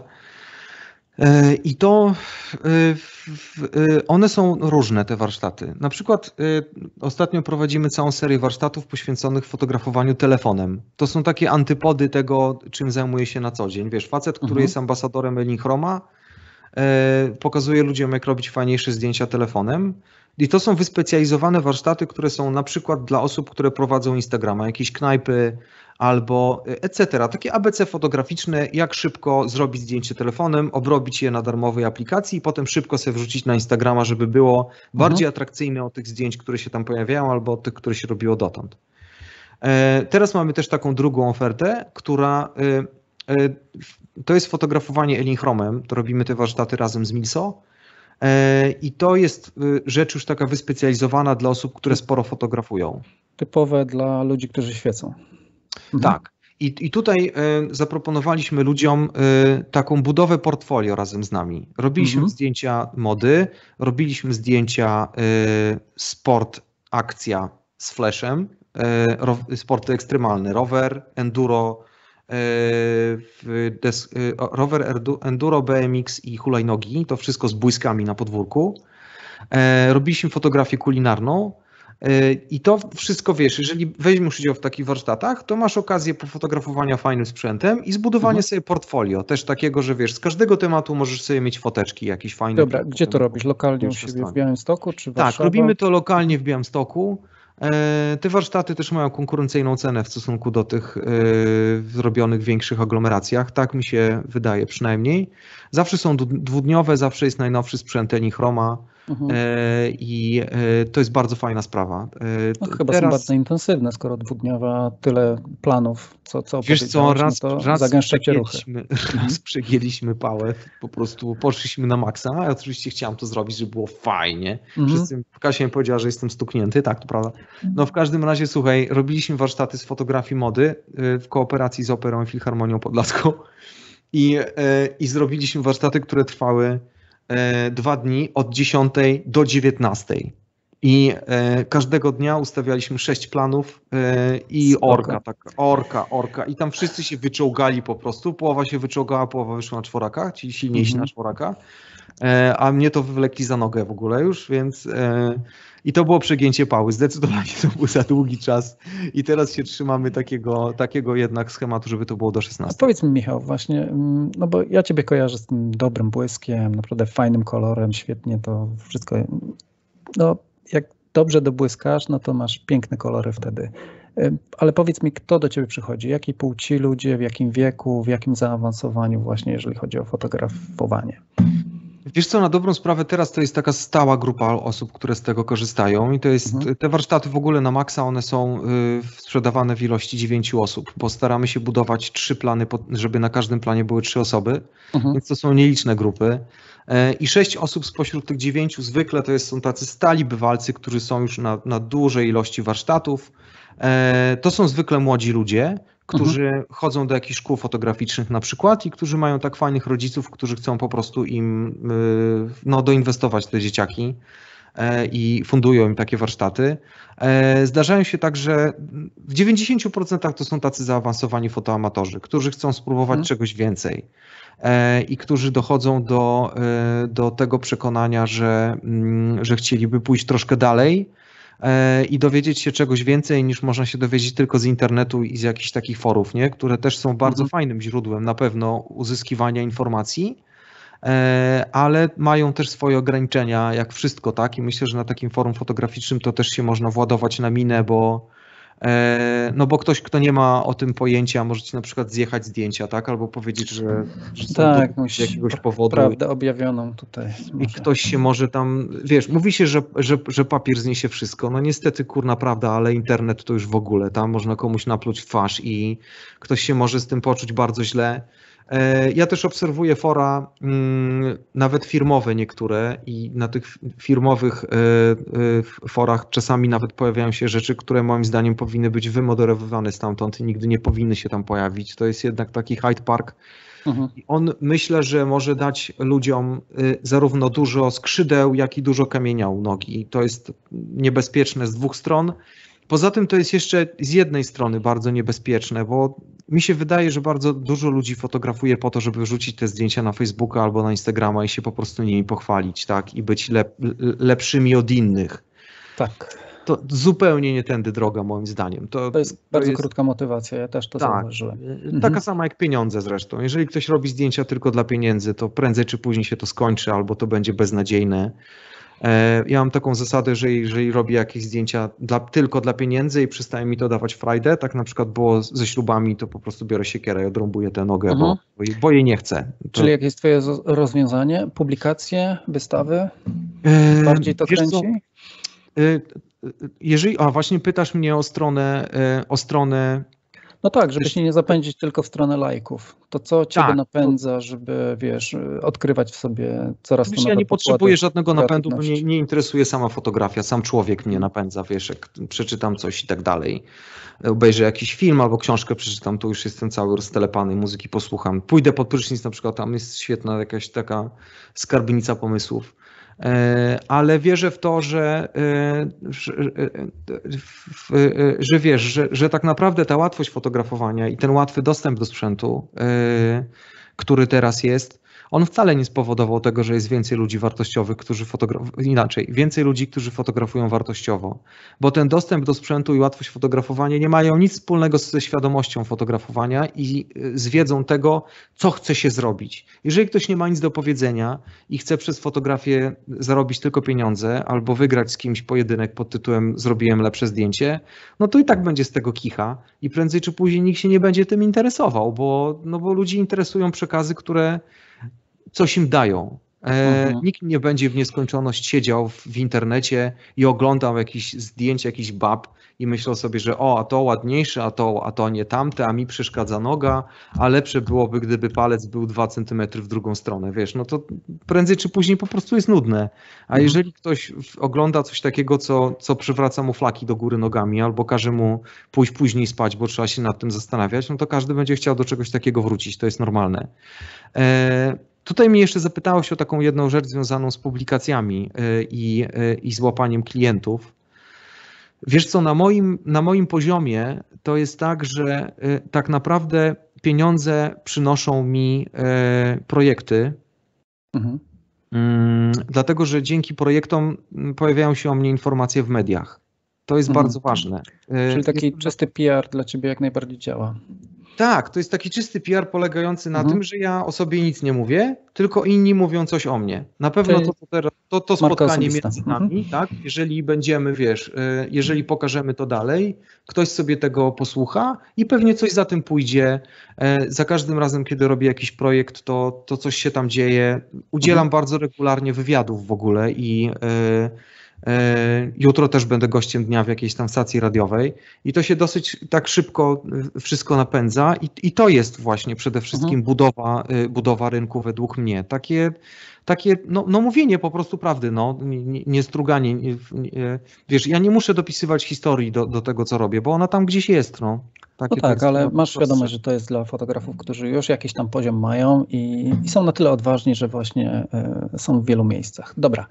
E, I to e, e, one są różne, te warsztaty. Na przykład ostatnio prowadzimy całą serię warsztatów poświęconych fotografowaniu telefonem. To są takie antypody tego, czym zajmuje się na co dzień. Wiesz, facet, który mhm. jest ambasadorem Elinochroma, pokazuje ludziom, jak robić fajniejsze zdjęcia telefonem. I to są wyspecjalizowane warsztaty, które są na przykład dla osób, które prowadzą Instagrama, jakieś knajpy, albo y, etc. Takie ABC fotograficzne, jak szybko zrobić zdjęcie telefonem, obrobić je na darmowej aplikacji i potem szybko sobie wrzucić na Instagrama, żeby było mhm. bardziej atrakcyjne od tych zdjęć, które się tam pojawiają, albo od tych, które się robiło dotąd. E, teraz mamy też taką drugą ofertę, która y, y, to jest fotografowanie Elinchromem. To robimy te warsztaty razem z Milso. E, I to jest rzecz już taka wyspecjalizowana dla osób, które sporo fotografują. Typowe dla ludzi, którzy świecą. Mhm. Tak. I, I tutaj e, zaproponowaliśmy ludziom e, taką budowę portfolio razem z nami. Robiliśmy mhm. zdjęcia mody, robiliśmy zdjęcia e, sport, akcja z flashem, sporty ekstremalne, rower, enduro, rower, enduro, BMX i hulajnogi, to wszystko z błyskami na podwórku. Robiliśmy fotografię kulinarną, E, I to wszystko wiesz, jeżeli weźmiesz udział w takich warsztatach, to masz okazję pofotografowania fajnym sprzętem i zbudowanie mhm. sobie portfolio, też takiego, że wiesz, z każdego tematu możesz sobie mieć foteczki jakieś fajne. Dobra, gdzie to robisz? Lokalnie u siebie w Białymstoku czy w Tak, robimy to lokalnie w Białymstoku. E, te warsztaty też mają konkurencyjną cenę w stosunku do tych e, zrobionych w większych aglomeracjach, tak mi się wydaje przynajmniej. Zawsze są dwudniowe, zawsze jest najnowszy sprzęt Enichroma. Chroma Mhm. E, I e, to jest bardzo fajna sprawa. E, no, chyba Teraz... są bardzo intensywne, skoro dwudniowa tyle planów, co co Wiesz co, raz, no raz przegięliśmy, ruchy. raz mhm. przegięliśmy pałę, po prostu poszliśmy na maksa, ja oczywiście chciałem to zrobić, żeby było fajnie. Mhm. Wszyscy, Kasia mi powiedziała, że jestem stuknięty, tak, to prawda. No w każdym razie, słuchaj, robiliśmy warsztaty z fotografii mody w kooperacji z Operą i Filharmonią Podlaską i, i zrobiliśmy warsztaty, które trwały E, dwa dni od 10 do 19. I e, każdego dnia ustawialiśmy sześć planów e, i orka, tak, orka, orka. I tam wszyscy się wyczołgali po prostu. Połowa się wyczołgała, połowa wyszła na czworaka, czyli silniejsi mm -hmm. na czworaka. E, a mnie to wywlekli za nogę w ogóle już, więc e, i to było przegięcie pały. Zdecydowanie to był za długi czas. I teraz się trzymamy takiego, takiego jednak schematu, żeby to było do 16. A powiedz mi, Michał, właśnie, mm, no bo ja Ciebie kojarzę z tym dobrym błyskiem, naprawdę fajnym kolorem, świetnie to wszystko. No, jak dobrze dobłyskasz, no to masz piękne kolory wtedy. Ale powiedz mi, kto do ciebie przychodzi? Jakiej płci ludzie, w jakim wieku, w jakim zaawansowaniu, właśnie jeżeli chodzi o fotografowanie? Wiesz co, na dobrą sprawę teraz to jest taka stała grupa osób, które z tego korzystają i to jest, mhm. te warsztaty w ogóle na maksa, one są y, sprzedawane w ilości dziewięciu osób, bo staramy się budować trzy plany, żeby na każdym planie były trzy osoby, mhm. więc to są nieliczne grupy. E, I sześć osób spośród tych dziewięciu zwykle to jest, są tacy stali bywalcy, którzy są już na, na dużej ilości warsztatów. E, to są zwykle młodzi ludzie, Mhm. którzy mhm. chodzą do jakichś szkół fotograficznych na przykład i którzy mają tak fajnych rodziców, którzy chcą po prostu im y, no, doinwestować te dzieciaki e, i fundują im takie warsztaty. E, zdarzają się także w 90% to są tacy zaawansowani fotoamatorzy, którzy chcą spróbować mhm. czegoś więcej e, i którzy dochodzą do, do tego przekonania, że, mm, że chcieliby pójść troszkę dalej E, i dowiedzieć się czegoś więcej niż można się dowiedzieć tylko z internetu i z jakichś takich forów, nie? które też są bardzo mhm. fajnym źródłem na pewno uzyskiwania informacji, e, ale mają też swoje ograniczenia, jak wszystko, tak? I myślę, że na takim forum fotograficznym to też się można władować na minę, bo E, no bo ktoś, kto nie ma o tym pojęcia, może ci na przykład zjechać zdjęcia, tak? Albo powiedzieć, że, że tak, są z jakiegoś powodu. Prawdę objawioną tutaj. I ktoś się może tam, wiesz, mówi się, że, że, że papier zniesie wszystko. No niestety, kurna prawda, ale internet to już w ogóle. Tam można komuś napluć w twarz i ktoś się może z tym poczuć bardzo źle. E, ja też obserwuję fora, mm, nawet firmowe niektóre, i na tych firmowych e, e, forach czasami nawet pojawiają się rzeczy, które moim zdaniem powinny być wymoderowywane stamtąd i nigdy nie powinny się tam pojawić. To jest jednak taki Hyde Park. Mhm. On myślę, że może dać ludziom y, zarówno dużo skrzydeł, jak i dużo kamienia u nogi. I to jest niebezpieczne z dwóch stron Poza tym to jest jeszcze z jednej strony bardzo niebezpieczne, bo mi się wydaje, że bardzo dużo ludzi fotografuje po to, żeby wrzucić te zdjęcia na Facebooka albo na Instagrama i się po prostu nimi pochwalić, tak? I być lep lepszymi od innych. Tak. To zupełnie nie tędy droga, moim zdaniem. To, to jest to bardzo jest... krótka motywacja, ja też to tak, zauważyłem. E, taka mhm. sama jak pieniądze zresztą. Jeżeli ktoś robi zdjęcia tylko dla pieniędzy, to prędzej czy później się to skończy, albo to będzie beznadziejne. E, ja mam taką zasadę, że jeżeli robię jakieś zdjęcia dla, tylko dla pieniędzy i przestaje mi to dawać frajdę, tak na przykład było ze ślubami, to po prostu biorę siekierę i odrąbuję tę nogę, mhm. bo, bo, jej, bo, jej, nie chcę. To... Czyli jakie jest twoje rozwiązanie? Publikacje, wystawy? E, Bardziej to kręci? E, jeżeli, a właśnie pytasz mnie o stronę, o stronę no tak, żeby się nie zapędzić tylko w stronę lajków. To co ciebie tak, napędza, żeby wiesz, odkrywać w sobie coraz to nowe Ja nie potrzebuję żadnego napędu, bo mnie nie interesuje sama fotografia, sam człowiek mnie napędza, wiesz, jak przeczytam coś i tak dalej. Obejrzę jakiś film albo książkę przeczytam, to już jestem cały roztelepany, muzyki posłucham. Pójdę pod prysznic na przykład, tam jest świetna jakaś taka skarbnica pomysłów. E, ale wierzę w to, że, e, e, że, wiesz, że, że tak naprawdę ta łatwość fotografowania i ten łatwy dostęp do sprzętu, który teraz jest, on wcale nie spowodował tego, że jest więcej ludzi wartościowych, którzy fotografują, inaczej, więcej ludzi, którzy fotografują wartościowo, bo ten dostęp do sprzętu i łatwość fotografowania nie mają nic wspólnego ze świadomością fotografowania i y, z wiedzą tego, co chce się zrobić. Jeżeli ktoś nie ma nic do powiedzenia i chce przez fotografię zarobić tylko pieniądze albo wygrać z kimś pojedynek pod tytułem zrobiłem lepsze zdjęcie, no to i tak będzie z tego kicha i prędzej czy później nikt się nie będzie tym interesował, bo, no bo ludzi interesują przekazy, które coś im dają. E, mhm. Nikt nie będzie w nieskończoność siedział w, w, internecie i oglądał jakieś zdjęcia, jakiś bab i myślał sobie, że o, a to ładniejsze, a to, a to nie tamte, a mi przeszkadza noga, a lepsze byłoby, gdyby palec był 2 cm w drugą stronę, wiesz, no to prędzej czy później po prostu jest nudne. A mhm. jeżeli ktoś ogląda coś takiego, co, co przywraca mu flaki do góry nogami albo każe mu pójść później spać, bo trzeba się nad tym zastanawiać, no to każdy będzie chciał do czegoś takiego wrócić, to jest normalne. E, Tutaj mnie jeszcze zapytało się o taką jedną rzecz związaną z publikacjami y, i, y, i z łapaniem klientów. Wiesz co, na moim, na moim poziomie to jest tak, że y, tak naprawdę pieniądze przynoszą mi projekty. Mhm. Mm, dlatego, że dzięki projektom mm, pojawiają się o mnie informacje w mediach. To jest mhm. bardzo ważne. Czyli taki Jestem... czysty PR dla ciebie jak najbardziej działa. Tak, to jest taki czysty PR polegający na mhm. tym, że ja o sobie nic nie mówię, tylko inni mówią coś o mnie. Na pewno to, to, to, to spotkanie osobista. między mhm. nami, mhm. tak, jeżeli będziemy, wiesz, e, jeżeli mhm. pokażemy to dalej, ktoś sobie tego posłucha i pewnie coś za tym pójdzie. E, za każdym razem, kiedy robię jakiś projekt, to, to coś się tam dzieje. Udzielam mhm. bardzo regularnie wywiadów w ogóle i. Yy, E, jutro też będę gościem dnia w jakiejś tam stacji radiowej i to się dosyć tak szybko e, wszystko napędza i, i to jest właśnie przede wszystkim mhm. budowa, e, budowa rynku według mnie. Takie, takie no, no mówienie po prostu prawdy, no, nie, nie struganie. Nie, wiesz, ja nie muszę dopisywać historii do, do tego, co robię, bo ona tam gdzieś jest. No. Takie no tak, ale masz świadomość, że to jest dla fotografów, którzy już jakiś tam poziom mają i, i są na tyle odważni, że właśnie y, są w wielu miejscach. Dobra,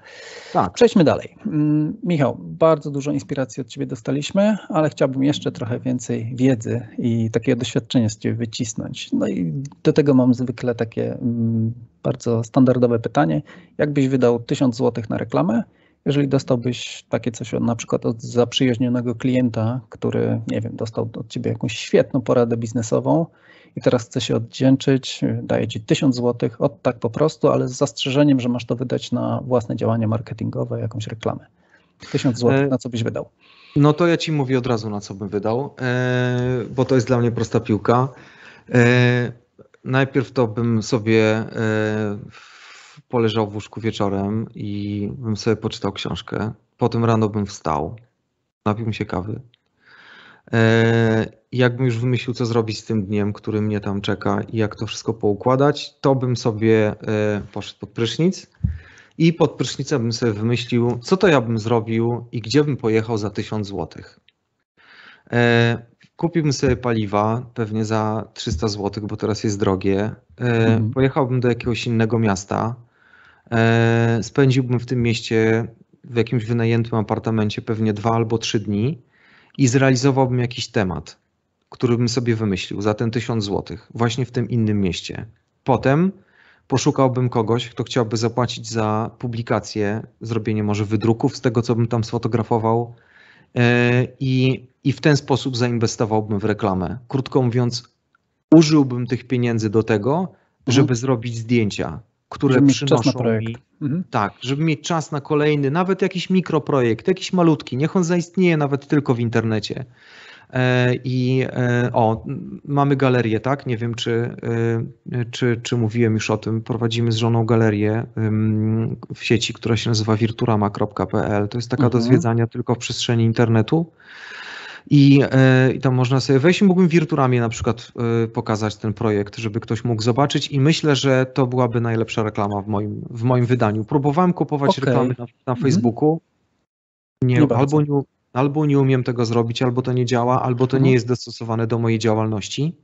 tak. przejdźmy dalej. Mm, Michał, bardzo dużo inspiracji od Ciebie dostaliśmy, ale chciałbym jeszcze trochę więcej wiedzy i takie doświadczenia z Ciebie wycisnąć. No i do tego mam zwykle takie mm, bardzo standardowe pytanie. Jakbyś wydał 1000 zł na reklamę, jeżeli dostałbyś takie coś od, na przykład od zaprzyjaźnionego klienta, który, nie wiem, dostał od ciebie jakąś świetną poradę biznesową i teraz chce się oddzięczyć, daje ci 1000 zł, od tak po prostu, ale z zastrzeżeniem, że masz to wydać na własne działania marketingowe, jakąś reklamę. 1000 zł, e, na co byś wydał? No to ja ci mówię od razu, na co bym wydał, e, bo to jest dla mnie prosta piłka. E, najpierw to bym sobie poleżał w łóżku wieczorem i bym sobie poczytał książkę. Potem rano bym wstał, napił się kawy. E, jakbym już wymyślił, co zrobić z tym dniem, który mnie tam czeka i jak to wszystko poukładać, to bym sobie e, poszedł pod prysznic i pod prysznicem bym sobie wymyślił, co to ja bym zrobił i gdzie bym pojechał za 1000 złotych. E, kupiłbym sobie paliwa pewnie za 300 zł, bo teraz jest drogie. E, mhm. Pojechałbym do jakiegoś innego miasta. E, spędziłbym w tym mieście w jakimś wynajętym apartamencie pewnie dwa albo trzy dni i zrealizowałbym jakiś temat, który bym sobie wymyślił za ten 1000 zł, właśnie w tym innym mieście. Potem poszukałbym kogoś, kto chciałby zapłacić za publikację, zrobienie może wydruków z tego, co bym tam sfotografował. E, I i w ten sposób zainwestowałbym w reklamę. Krótko mówiąc, użyłbym tych pieniędzy do tego, mhm. żeby mhm. zrobić zdjęcia, które żeby przynoszą mi. Mhm. Tak, żeby mieć czas na kolejny, nawet jakiś mikroprojekt, jakiś malutki. Niech on zaistnieje nawet tylko w internecie. E, I e, o, mamy galerię, tak? Nie wiem, czy, e, czy, czy mówiłem już o tym. Prowadzimy z żoną galerię w sieci, która się nazywa wirturama.pl. To jest taka mhm. do zwiedzania tylko w przestrzeni internetu. I, e, i tam można sobie wejść i mógłbym wirturami na przykład e, pokazać ten projekt, żeby ktoś mógł zobaczyć i myślę, że to byłaby najlepsza reklama w moim, w moim wydaniu. Próbowałem kupować okay. reklamy na, na mhm. Facebooku, nie, nie albo, nie, albo nie umiem tego zrobić, albo to nie działa, albo to mhm. nie jest dostosowane do mojej działalności.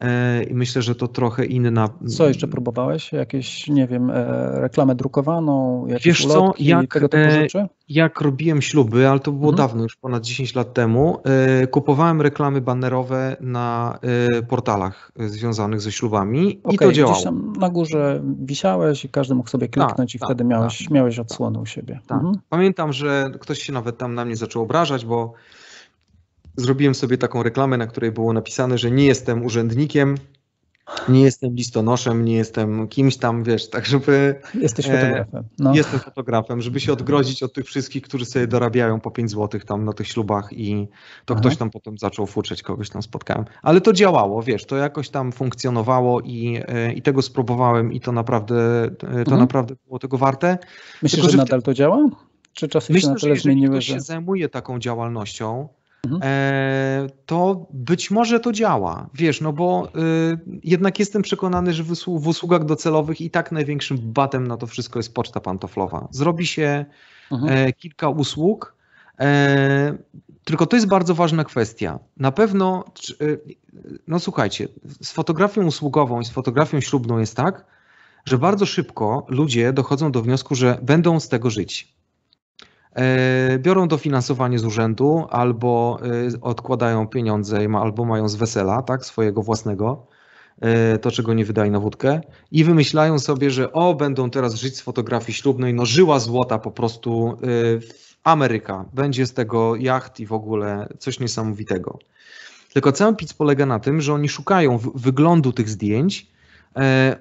E, i myślę, że to trochę inna. Co jeszcze próbowałeś? Jakieś, nie wiem, e, reklamę drukowaną, jakieś Wiesz ulotki, co, jak, tego typu e, rzeczy? Jak robiłem śluby, ale to było mhm. dawno, już ponad 10 lat temu, kupowałem reklamy banerowe na portalach związanych ze ślubami okay, i to działało. Gdzieś tam na górze wisiałeś i każdy mógł sobie tak, kliknąć i tak, wtedy tak. miałeś, miałeś odsłonę u siebie. Tak. Mhm. Pamiętam, że ktoś się nawet tam na mnie zaczął obrażać, bo zrobiłem sobie taką reklamę, na której było napisane, że nie jestem urzędnikiem, nie jestem listonoszem, nie jestem kimś tam, wiesz, tak żeby... Jesteś e, fotografem. No. Jestem fotografem, żeby się odgrodzić od tych wszystkich, którzy sobie dorabiają po 5 zł tam na tych ślubach i to Aha. ktoś tam potem zaczął futrzeć, kogoś tam spotkałem. Ale to działało, wiesz, to jakoś tam funkcjonowało i, e, i tego spróbowałem i to naprawdę, e, to mhm. naprawdę było tego warte. Myślisz, Tylko, że, że nadal to działa? Czy czasy Myślę, się na tyle że że jeżeli zmieniły, ktoś że... się zajmuje taką działalnością, mhm. E, to być może to działa. Wiesz, no bo y, jednak jestem przekonany, że w usługach docelowych i tak największym batem na to wszystko jest poczta pantoflowa. Zrobi się mhm. E, kilka usług. E, tylko to jest bardzo ważna kwestia. Na pewno, no słuchajcie, z fotografią usługową i z fotografią ślubną jest tak, że bardzo szybko ludzie dochodzą do wniosku, że będą z tego żyć. E, biorą dofinansowanie z urzędu albo e, odkładają pieniądze, albo mają z wesela, tak, swojego własnego, e, to czego nie wydali na wódkę i wymyślają sobie, że o, będą teraz żyć z fotografii ślubnej, no żyła złota po prostu Ameryka, będzie z tego jacht i w ogóle coś niesamowitego. Tylko cały pic polega na tym, że oni szukają wyglądu tych zdjęć, E,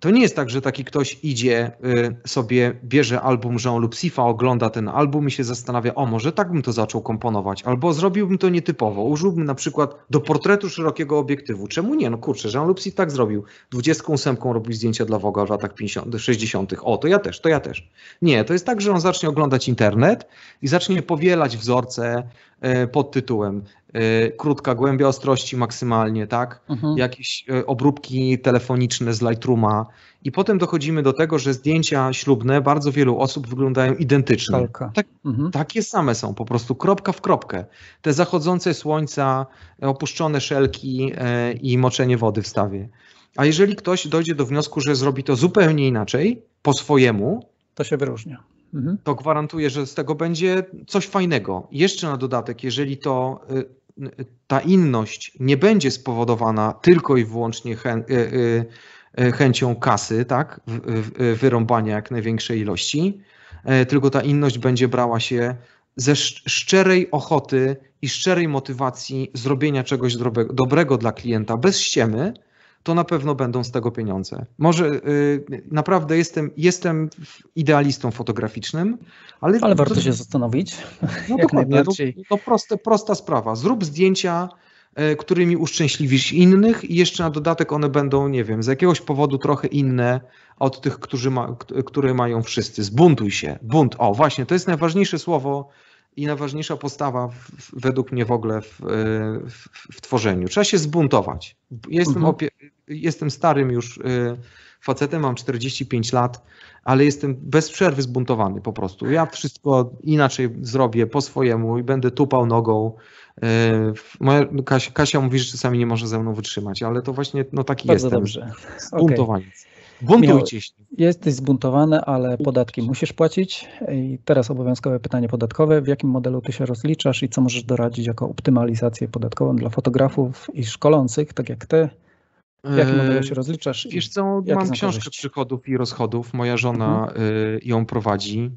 to nie jest tak, że taki ktoś idzie y, sobie, bierze album Jean lub Sifa, ogląda ten album i się zastanawia, o może tak bym to zaczął komponować, albo zrobiłbym to nietypowo, użyłbym na przykład do portretu szerokiego obiektywu. Czemu nie? No kurczę, Jean lub Sif tak zrobił. 28 robił zdjęcia dla Woga w latach 50, 60. O, to ja też, to ja też. Nie, to jest tak, że on zacznie oglądać internet i zacznie powielać wzorce, E, pod tytułem e, krótka głębia ostrości maksymalnie, tak? Mhm. Jakieś e, obróbki telefoniczne z Lightrooma i potem dochodzimy do tego, że zdjęcia ślubne bardzo wielu osób wyglądają identycznie. Tak, mhm. Takie same są, po prostu kropka w kropkę. Te zachodzące słońca, opuszczone szelki i moczenie wody w stawie. A jeżeli ktoś dojdzie do wniosku, że zrobi to zupełnie inaczej, po swojemu, to się wyróżnia Mhm. to gwarantuję, że z tego będzie coś fajnego. Jeszcze na dodatek, jeżeli to y, y, ta inność nie będzie spowodowana tylko i wyłącznie chę, y, chęcią kasy, tak, wyrąbania jak największej ilości, e, tylko ta inność będzie brała się ze szczerej ochoty i szczerej motywacji zrobienia czegoś dobrego, dobrego dla klienta bez ściemy, to na pewno będą z tego pieniądze. Może yy, naprawdę jestem, jestem idealistą fotograficznym, ale. Ale warto to, się zastanowić. No dokładnie, to, to proste, prosta sprawa. Zrób zdjęcia, yy, którymi uszczęśliwisz innych, i jeszcze na dodatek one będą, nie wiem, z jakiegoś powodu trochę inne od tych, którzy ma, które mają wszyscy. Zbuntuj się. Bunt. O, właśnie, to jest najważniejsze słowo i najważniejsza postawa w, według mnie w ogóle e, w, w, tworzeniu. Trzeba się zbuntować. Jestem mhm jestem starym już y, facetem, mam 45 lat, ale jestem bez przerwy zbuntowany po prostu. Ja wszystko inaczej zrobię po swojemu i będę tupał nogą. Y, moja, Kasia, Kasia mówi, że czasami nie może ze mną wytrzymać, ale to właśnie no taki Bardzo jestem. Dobrze. Zbuntowany. Okay. Buntujcie się. Jesteś zbuntowany, ale podatki musisz płacić. I teraz obowiązkowe pytanie podatkowe. W jakim modelu ty się rozliczasz i co możesz doradzić jako optymalizację podatkową dla fotografów i szkolących, tak jak ty? Jakie yy, modele się rozliczasz? Wiesz co, mam książkę korzyści? przychodów i rozchodów, moja żona mhm. Y, ją prowadzi.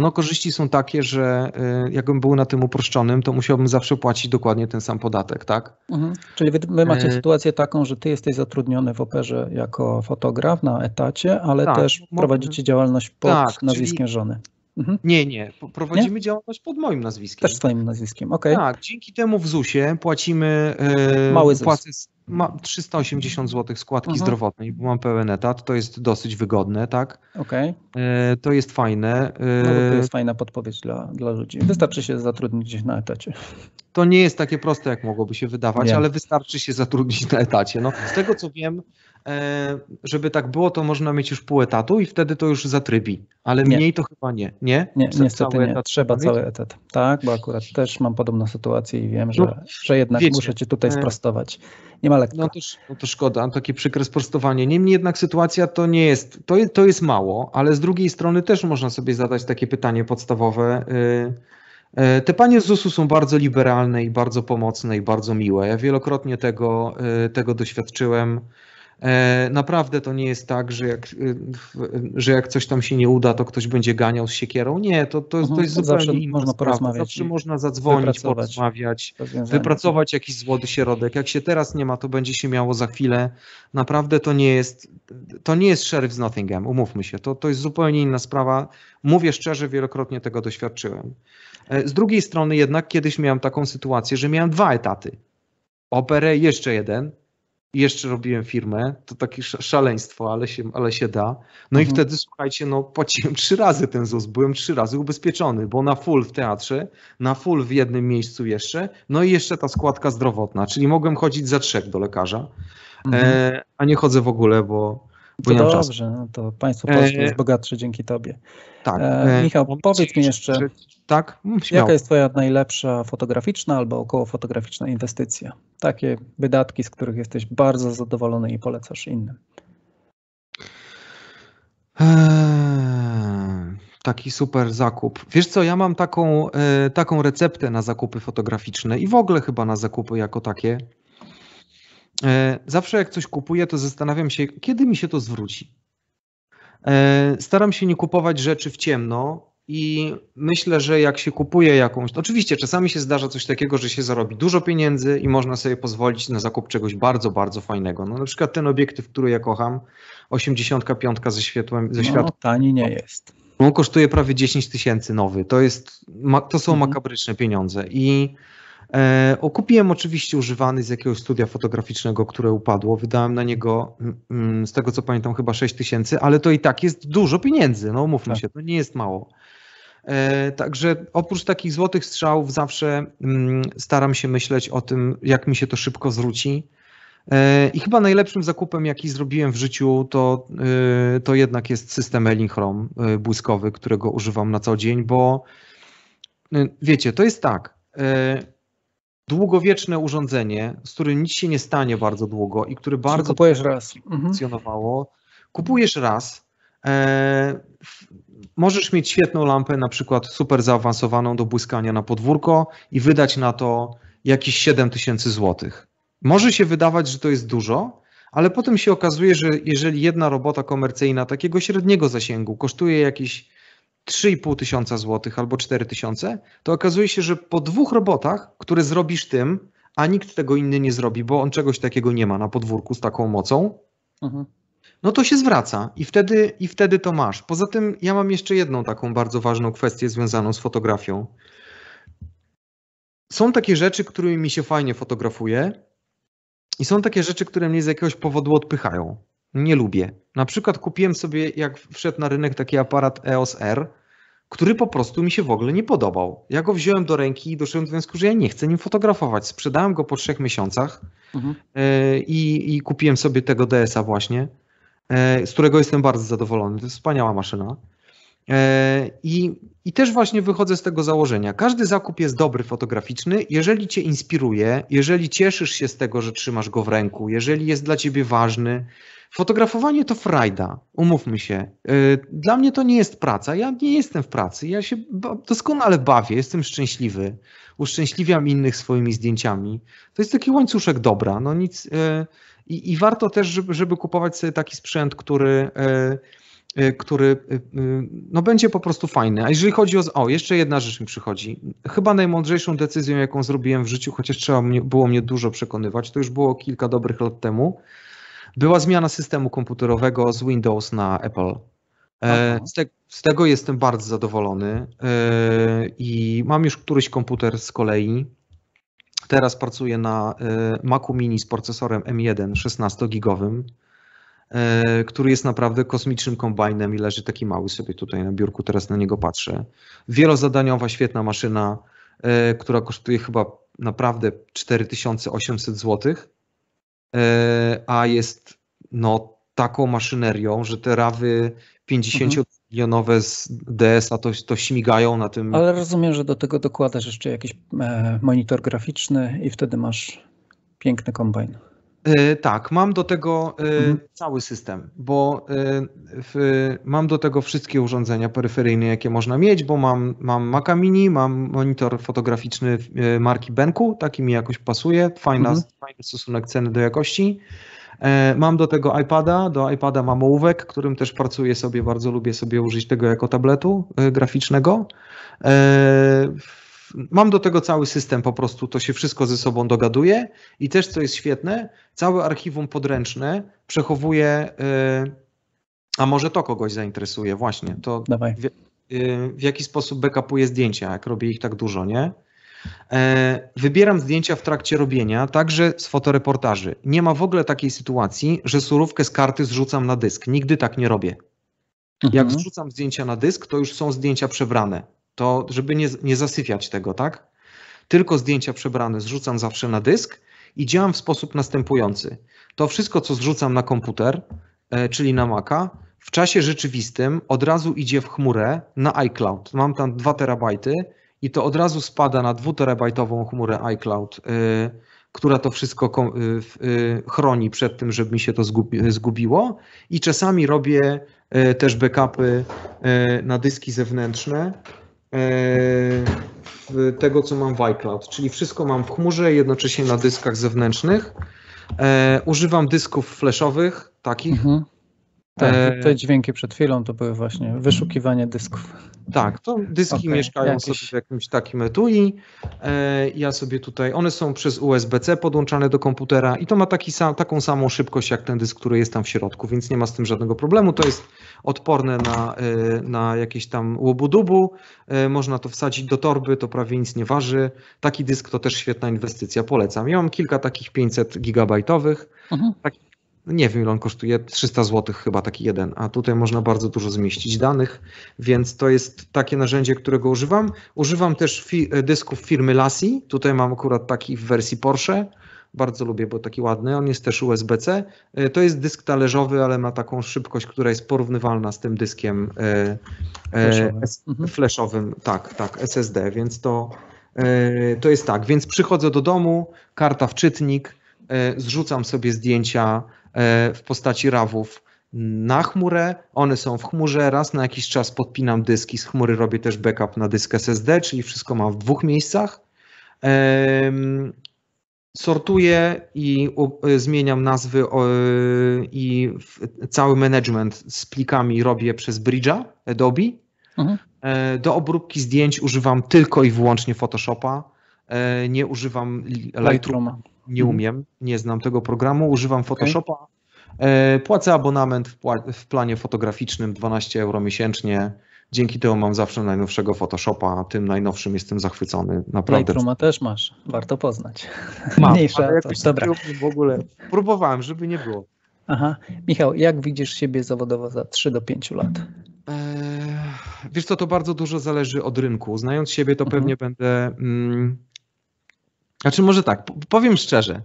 No, korzyści są takie, że y, jakbym był na tym uproszczonym, to musiałbym zawsze płacić dokładnie ten sam podatek, tak? Mhm. Czyli wy, wy macie e... sytuację taką, że ty jesteś zatrudniony w operze jako fotograf na etacie, ale tak, też prowadzicie działalność pod tak, nazwiskiem czyli... żony. Mhm. Nie, nie. Prowadzimy nie? działalność pod moim nazwiskiem. Też swoim nazwiskiem, okej. Okay. Tak, dzięki temu w ZUS-ie płacimy e, Mały ZUS. płacę, ma 380 zł składki mhm. zdrowotnej, bo mam pełen etat, to jest dosyć wygodne, tak? Okej. Okay. E, to jest fajne. E, no, to jest fajna podpowiedź dla, dla ludzi. Wystarczy się zatrudnić gdzieś na etacie. To nie jest takie proste, jak mogłoby się wydawać, nie. ale wystarczy się zatrudnić na etacie. No, z tego co wiem, E, żeby tak było, to można mieć już pół etatu i wtedy to już zatrybi, ale nie. mniej to chyba nie, nie? Nie, niestety nie, trzeba cały etat, tak, bo akurat też mam podobną sytuację i wiem, że, no, że jednak wiecie, muszę Cię tutaj e, sprostować, nie ma lekko. No to, no to szkoda, takie przykre sprostowanie, niemniej jednak sytuacja to nie jest, to, to jest mało, ale z drugiej strony też można sobie zadać takie pytanie podstawowe, e, te panie z ZUS-u są bardzo liberalne i bardzo pomocne i bardzo miłe. Ja wielokrotnie tego, tego doświadczyłem. E, naprawdę to nie jest tak, że jak, y, że jak coś tam się nie uda, to ktoś będzie ganiał z siekierą. Nie, to, to, to mhm. jest zupełnie zawsze inna można sprawa. Zawsze można zadzwonić, porozmawiać, wypracować jakiś złoty środek. Jak się teraz nie ma, to będzie się miało za chwilę. Naprawdę to nie jest, to nie jest sheriff z Nottingham, umówmy się. To, to jest zupełnie inna sprawa. Mówię szczerze, wielokrotnie tego doświadczyłem. E, z drugiej strony jednak kiedyś miałem taką sytuację, że miałem dwa etaty. Operę jeszcze jeden, jeszcze robiłem firmę. To takie szaleństwo, ale się, ale się da. No mhm. i wtedy, słuchajcie, no płaciłem trzy razy ten ZUS, byłem trzy razy ubezpieczony, bo na full w teatrze, na full w jednym miejscu jeszcze, no i jeszcze ta składka zdrowotna, czyli mogłem chodzić za trzech do lekarza, mhm. e, a nie chodzę w ogóle, bo to dobrze, czas. No to państwo polskie jest e, bogatsze dzięki tobie. Tak. E, e, Michał, powiedz mi jeszcze, czy, tak? Mm, jaka jest twoja najlepsza fotograficzna albo okołofotograficzna inwestycja? Takie wydatki, z których jesteś bardzo zadowolony i polecasz innym. Eee, taki super zakup. Wiesz co, ja mam taką, e, taką receptę na zakupy fotograficzne i w ogóle chyba na zakupy jako takie. E, zawsze jak coś kupuję, to zastanawiam się, kiedy mi się to zwróci. E, staram się nie kupować rzeczy w ciemno i myślę, że jak się kupuje jakąś. Oczywiście czasami się zdarza coś takiego, że się zarobi dużo pieniędzy i można sobie pozwolić na zakup czegoś bardzo, bardzo fajnego. No, na przykład ten obiektyw, który ja kocham, 85 ze światłem. Ze no, tani nie jest. On kosztuje prawie 10 tysięcy nowy. To, jest, to są mhm. makabryczne pieniądze. I E, okupiłem oczywiście używany z jakiegoś studia fotograficznego, które upadło. Wydałem na niego, z tego co pamiętam, chyba 6 tysięcy, ale to i tak jest dużo pieniędzy, no mówmy tak. się, to nie jest mało. E, także oprócz takich złotych strzałów zawsze staram się myśleć o tym, jak mi się to szybko zwróci. E, I chyba najlepszym zakupem, jaki zrobiłem w życiu, to, to jednak jest system Elinchrom błyskowy, którego używam na co dzień, bo wiecie, to jest tak długowieczne urządzenie, z którym nic się nie stanie bardzo długo i który bardzo kupujesz raz. Mhm. funkcjonowało. Kupujesz raz. E, możesz mieć świetną lampę, na przykład super zaawansowaną do błyskania na podwórko i wydać na to jakieś 7 tysięcy złotych. Może się wydawać, że to jest dużo, ale potem się okazuje, że jeżeli jedna robota komercyjna takiego średniego zasięgu kosztuje jakieś 3,5 tysiąca złotych albo 4 tysiące, to okazuje się, że po dwóch robotach, które zrobisz tym, a nikt tego inny nie zrobi, bo on czegoś takiego nie ma na podwórku z taką mocą, mhm. no to się zwraca i wtedy, i wtedy to masz. Poza tym ja mam jeszcze jedną taką bardzo ważną kwestię związaną z fotografią. Są takie rzeczy, którymi mi się fajnie fotografuje i są takie rzeczy, które mnie z jakiegoś powodu odpychają nie lubię. Na przykład kupiłem sobie, jak wszedł na rynek taki aparat EOS R, który po prostu mi się w ogóle nie podobał. Ja go wziąłem do ręki i doszedłem do wniosku, że ja nie chcę nim fotografować. Sprzedałem go po trzech miesiącach mhm. E, i, i, kupiłem sobie tego DS-a właśnie, e, z którego jestem bardzo zadowolony. To jest wspaniała maszyna. E, I, I też właśnie wychodzę z tego założenia. Każdy zakup jest dobry fotograficzny, jeżeli cię inspiruje, jeżeli cieszysz się z tego, że trzymasz go w ręku, jeżeli jest dla ciebie ważny, Fotografowanie to frajda, umówmy się. Y, dla mnie to nie jest praca. Ja nie jestem w pracy. Ja się doskonale bawię, jestem szczęśliwy. Uszczęśliwiam innych swoimi zdjęciami. To jest taki łańcuszek dobra. No nic, y, i, i warto też, żeby, żeby, kupować sobie taki sprzęt, który, y, który no, będzie po prostu fajny. A jeżeli chodzi o. O, jeszcze jedna rzecz mi przychodzi. Chyba najmądrzejszą decyzją, jaką zrobiłem w życiu, chociaż trzeba było mnie dużo przekonywać, to już było kilka dobrych lat temu była zmiana systemu komputerowego z Windows na Apple. E, z, te, z, tego jestem bardzo zadowolony e, i mam już któryś komputer z kolei. Teraz pracuję na e, Macu Mini z procesorem M1 16-gigowym, który jest naprawdę kosmicznym kombajnem i leży taki mały sobie tutaj na biurku, teraz na niego patrzę. Wielozadaniowa, świetna maszyna, która kosztuje chyba naprawdę 4800 złotych E, a jest no, taką maszynerią, że te rawy 50 milionowe z DS-a to, to śmigają na tym. Ale rozumiem, że do tego dokładasz jeszcze jakiś e, monitor graficzny i wtedy masz piękny kombajn. E, tak, mam do tego e, mhm. cały system, bo e, w, mam do tego wszystkie urządzenia peryferyjne, jakie można mieć, bo mam, mam Maca Mini, mam monitor fotograficzny marki Benku, taki mi jakoś pasuje, fajna, mhm. fajny stosunek ceny do jakości. Mam do tego iPada, do iPada mam ołówek, którym też pracuję sobie, bardzo lubię sobie użyć tego jako tabletu graficznego. Mam do tego cały system, po prostu to się wszystko ze sobą dogaduje i też, co jest świetne, całe archiwum podręczne przechowuje, y, a może to kogoś zainteresuje, właśnie, to w, y, w, jaki sposób backupuję zdjęcia, jak robię ich tak dużo, nie? E, wybieram zdjęcia w trakcie robienia, także z fotoreportaży. Nie ma w ogóle takiej sytuacji, że surówkę z karty zrzucam na dysk. Nigdy tak nie robię. Jak mhm. zrzucam zdjęcia na dysk, to już są zdjęcia przebrane to żeby nie, nie zasypiać tego, tak? Tylko zdjęcia przebrane zrzucam zawsze na dysk i działam w sposób następujący. To wszystko, co zrzucam na komputer, e, czyli na Maca, w czasie rzeczywistym od razu idzie w chmurę na iCloud. Mam tam 2 terabajty i to od razu spada na 2-terabajtową chmurę iCloud, e, która to wszystko e, chroni przed tym, żeby mi się to zgubiło. I czasami robię też backupy na dyski zewnętrzne E, tego, co mam w iCloud, czyli wszystko mam w chmurze, jednocześnie na dyskach zewnętrznych. E, używam dysków flashowych, takich. Mhm. Tak, e, te dźwięki przed chwilą to były właśnie wyszukiwanie dysków. Tak, to dyski okay, mieszkają jakieś... sobie w jakimś takim etui. E, ja sobie tutaj, one są przez USB-C podłączane do komputera i to ma taki sam, taką samą szybkość jak ten dysk, który jest tam w środku, więc nie ma z tym żadnego problemu. To jest odporne na, e, na jakieś tam łobudubu. E, można to wsadzić do torby, to prawie nic nie waży. Taki dysk to też świetna inwestycja, polecam. Ja mam kilka takich 500 gigabajtowych. Mhm. Takich no nie wiem ile on kosztuje, 300 zł chyba taki jeden, a tutaj można bardzo dużo zmieścić danych, więc to jest takie narzędzie, którego używam. Używam też fi e, dysków firmy Lassi, tutaj mam akurat taki w wersji Porsche, bardzo lubię, bo taki ładny, on jest też USB-C. E, to jest dysk talerzowy, ale ma taką szybkość, która jest porównywalna z tym dyskiem e, e flashowym, mhm. tak, tak, SSD, więc to, e, to jest tak, więc przychodzę do domu, karta w czytnik, e, zrzucam sobie zdjęcia, E, w postaci rawów na chmurę, one są w chmurze, raz na jakiś czas podpinam dyski, z chmury robię też backup na dysk SSD, czyli wszystko mam w dwóch miejscach. Sortuję i e, zmieniam nazwy e, i cały management z plikami robię przez Bridge'a Adobe. Mhm. Do obróbki zdjęć używam tylko i wyłącznie Photoshopa. Nie używam Lightrooma nie mhm. umiem, nie znam tego programu, używam Photoshopa. Okay. E, płacę abonament w, planie fotograficznym 12 euro miesięcznie. Dzięki temu mam zawsze najnowszego Photoshopa, tym najnowszym jestem zachwycony. Naprawdę. Lightrooma no też masz, warto poznać. Mam, Mniejsza ale jakoś dobra. w ogóle próbowałem, żeby nie było. Aha. Michał, jak widzisz siebie zawodowo za 3 do 5 lat? E, wiesz co, to bardzo dużo zależy od rynku. Znając siebie, to mhm. pewnie będę mm, znaczy, może tak, powiem szczerze.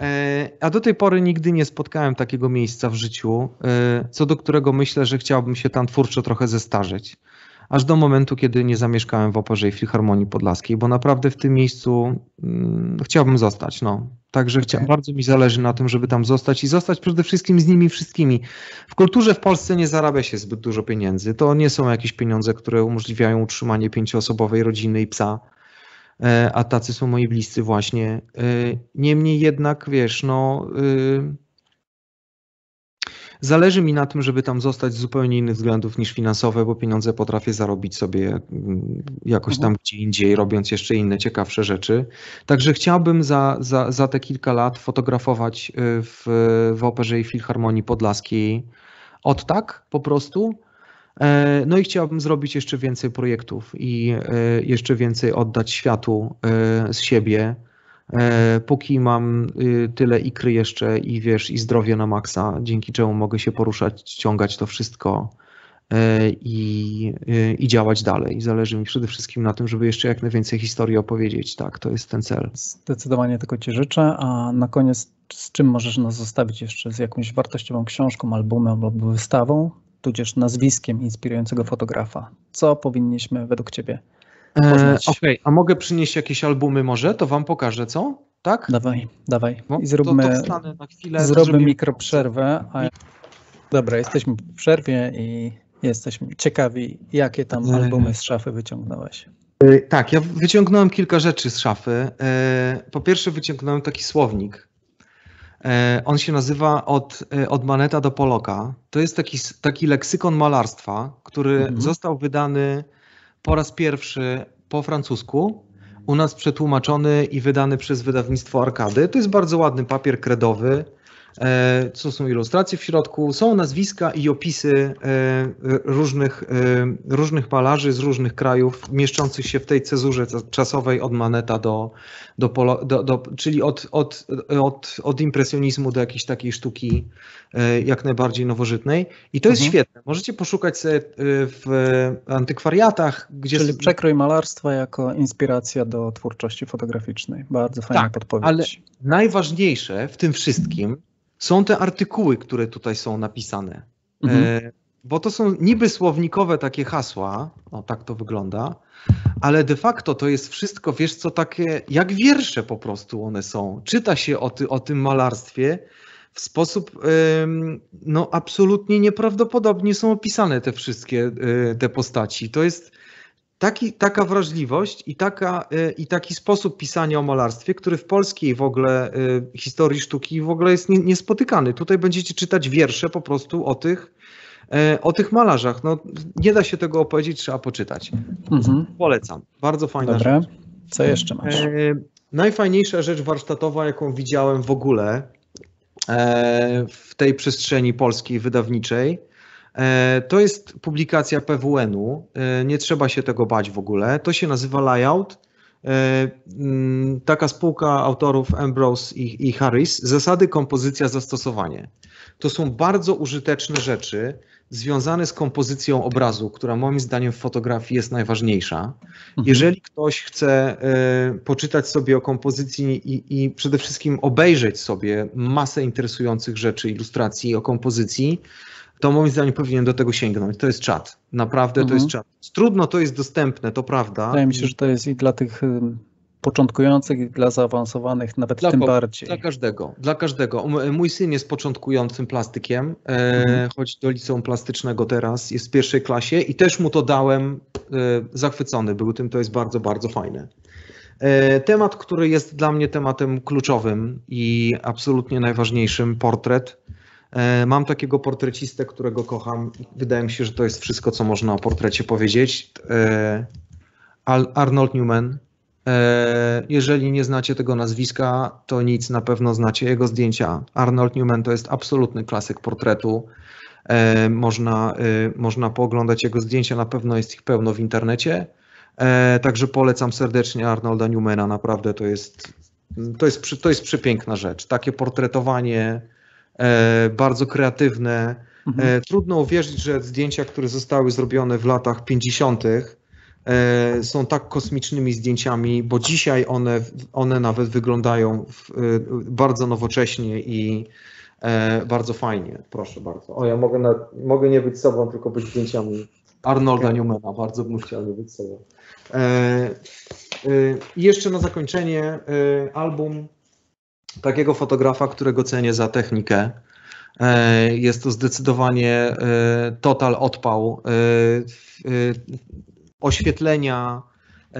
E, a do tej pory nigdy nie spotkałem takiego miejsca w życiu, e, co do którego myślę, że chciałbym się tam twórczo trochę zestarzeć. Aż do momentu, kiedy nie zamieszkałem w Oporze i Filharmonii Podlaskiej, bo naprawdę w tym miejscu mm, chciałbym zostać. No. Także okay. bardzo mi zależy na tym, żeby tam zostać i zostać przede wszystkim z nimi wszystkimi. W kulturze w Polsce nie zarabia się zbyt dużo pieniędzy. To nie są jakieś pieniądze, które umożliwiają utrzymanie pięcioosobowej rodziny i psa. E, a tacy są moi bliscy właśnie. E, niemniej jednak, wiesz, no e, zależy mi na tym, żeby tam zostać z zupełnie innych względów niż finansowe, bo pieniądze potrafię zarobić sobie mm, jakoś tam mhm. gdzie indziej, robiąc jeszcze inne ciekawsze rzeczy. Także chciałbym za, za, za te kilka lat fotografować w, w Operze i Filharmonii Podlaskiej od tak po prostu E, no i chciałbym zrobić jeszcze więcej projektów i e, jeszcze więcej oddać światu e, z siebie. Póki mam y, tyle ikry jeszcze i wiesz, i zdrowie na maksa, dzięki czemu mogę się poruszać, ściągać to wszystko i, y, i działać dalej. Zależy mi przede wszystkim na tym, żeby jeszcze jak najwięcej historii opowiedzieć. Tak, to jest ten cel. Zdecydowanie tego Ci życzę. A na koniec, z czym możesz nas zostawić jeszcze? Z jakąś wartościową książką, albumem albo wystawą? tudzież nazwiskiem inspirującego fotografa. Co powinniśmy według Ciebie e, poznać? E, okay. a mogę przynieść jakieś albumy może? To Wam pokażę, co? Tak? Dawaj, dawaj. No, I zróbmy, to, to zróbmy mikroprzerwę. A... Dobra, jesteśmy w przerwie i jesteśmy ciekawi, jakie tam e. albumy z szafy wyciągnąłeś. E, tak, ja wyciągnąłem kilka rzeczy z szafy. Po pierwsze, wyciągnąłem taki słownik E, on się nazywa od, e, od Maneta do Poloka. To jest taki, taki leksykon malarstwa, który mhm. został wydany po raz pierwszy po francusku, u nas przetłumaczony i wydany przez wydawnictwo Arkady. To jest bardzo ładny papier kredowy. E, co są ilustracje w środku? Są nazwiska i opisy różnych, różnych malarzy z różnych krajów, mieszczących się w tej cezurze czasowej od Maneta do, do, do, do czyli od, od, od, od impresjonizmu do jakiejś takiej sztuki e, jak najbardziej nowożytnej. I to mhm. jest świetne. Możecie poszukać sobie e, w antykwariatach, gdzie... Czyli przekrój malarstwa jako inspiracja do twórczości fotograficznej. Bardzo fajna tak, podpowiedź. ale najważniejsze w tym wszystkim są te artykuły, które tutaj są napisane. E, mhm. Bo to są niby słownikowe takie hasła, o tak to wygląda, ale de facto to jest wszystko, wiesz co, takie jak wiersze po prostu one są. Czyta się o, ty, o tym malarstwie w sposób no, absolutnie nieprawdopodobnie są opisane te wszystkie e, te postaci. To jest taki, taka wrażliwość i, taka, e, i taki sposób pisania o malarstwie, który w polskiej w ogóle e, historii sztuki w ogóle jest niespotykany. Tutaj będziecie czytać wiersze po prostu o tych E, o tych malarzach, no nie da się tego opowiedzieć, trzeba poczytać. Mhm. Polecam. Bardzo fajna Dobra. Rzecz. Co jeszcze masz? E, najfajniejsza rzecz warsztatowa, jaką widziałem w ogóle e, w tej przestrzeni polskiej wydawniczej, to jest publikacja PWN-u. Nie trzeba się tego bać w ogóle. To się nazywa Layout. Mm, taka spółka autorów Ambrose i, i Harris. Zasady, kompozycja, zastosowanie. To są bardzo użyteczne rzeczy związany z kompozycją obrazu, która moim zdaniem w fotografii jest najważniejsza. Mhm. Jeżeli ktoś chce e, poczytać sobie o kompozycji i, i, przede wszystkim obejrzeć sobie masę interesujących rzeczy, ilustracji o kompozycji, to moim zdaniem powinien do tego sięgnąć. To jest czat. Naprawdę mhm. to jest mhm. czat. Trudno to jest dostępne, to prawda. Wydaje mi się, że to jest i dla tych początkujących i dla zaawansowanych, nawet dla tym po, bardziej. Dla każdego, dla każdego. Mój syn jest początkującym plastykiem, e, mhm. chodzi do liceum plastycznego teraz, jest w pierwszej klasie i też mu to dałem, e, zachwycony był tym, to jest bardzo, bardzo fajne. E, temat, który jest dla mnie tematem kluczowym i absolutnie najważniejszym, portret. Mam takiego portrecistę, którego kocham. Wydaje mi się, że to jest wszystko, co można o portrecie powiedzieć. Arnold Newman, E, jeżeli nie znacie tego nazwiska, to nic, na pewno znacie jego zdjęcia. Arnold Newman to jest absolutny klasyk portretu. E, można, e, można pooglądać jego zdjęcia, na pewno jest ich pełno w internecie. Także polecam serdecznie Arnolda Newmana, naprawdę to jest, to jest, to jest przepiękna rzecz. Takie portretowanie, bardzo kreatywne. Mhm. Trudno uwierzyć, że zdjęcia, które zostały zrobione w latach 50., E, są tak kosmicznymi zdjęciami, bo dzisiaj one, one nawet wyglądają e, bardzo nowocześnie i e, bardzo fajnie. Proszę bardzo. O, ja mogę, na, mogę nie być sobą, tylko być zdjęciami Arnolda tak. Newmana. Bardzo bym chciał nie być sobą. I jeszcze na zakończenie album takiego fotografa, którego cenię za technikę. Jest to zdecydowanie total odpał oświetlenia, e,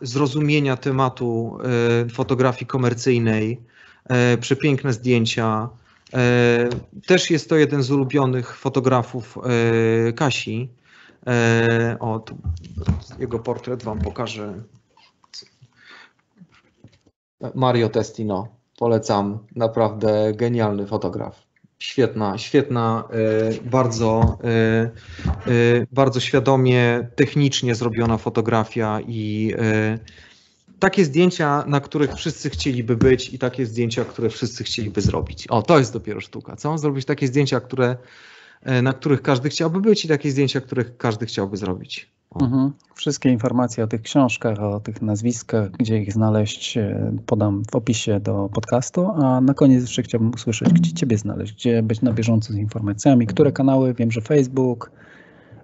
zrozumienia tematu e, fotografii komercyjnej, e, przepiękne zdjęcia. Też jest to jeden z ulubionych fotografów Kasi. O, jego portret Wam pokażę. Mario Testino. Polecam, naprawdę genialny fotograf. Świetna, świetna, e, bardzo, e, e, bardzo świadomie, technicznie zrobiona fotografia i takie zdjęcia, na których wszyscy chcieliby być i takie zdjęcia, które wszyscy chcieliby zrobić. O, to jest dopiero sztuka, co? Zrobić takie zdjęcia, które, na których każdy chciałby być i takie zdjęcia, których każdy chciałby zrobić. Mhm. Wszystkie informacje o tych książkach, o tych nazwiskach, gdzie ich znaleźć, e, podam w opisie do podcastu. A na koniec jeszcze chciałbym usłyszeć, gdzie Ciebie znaleźć, gdzie być na bieżąco z informacjami, które mhm. kanały. Wiem, że Facebook,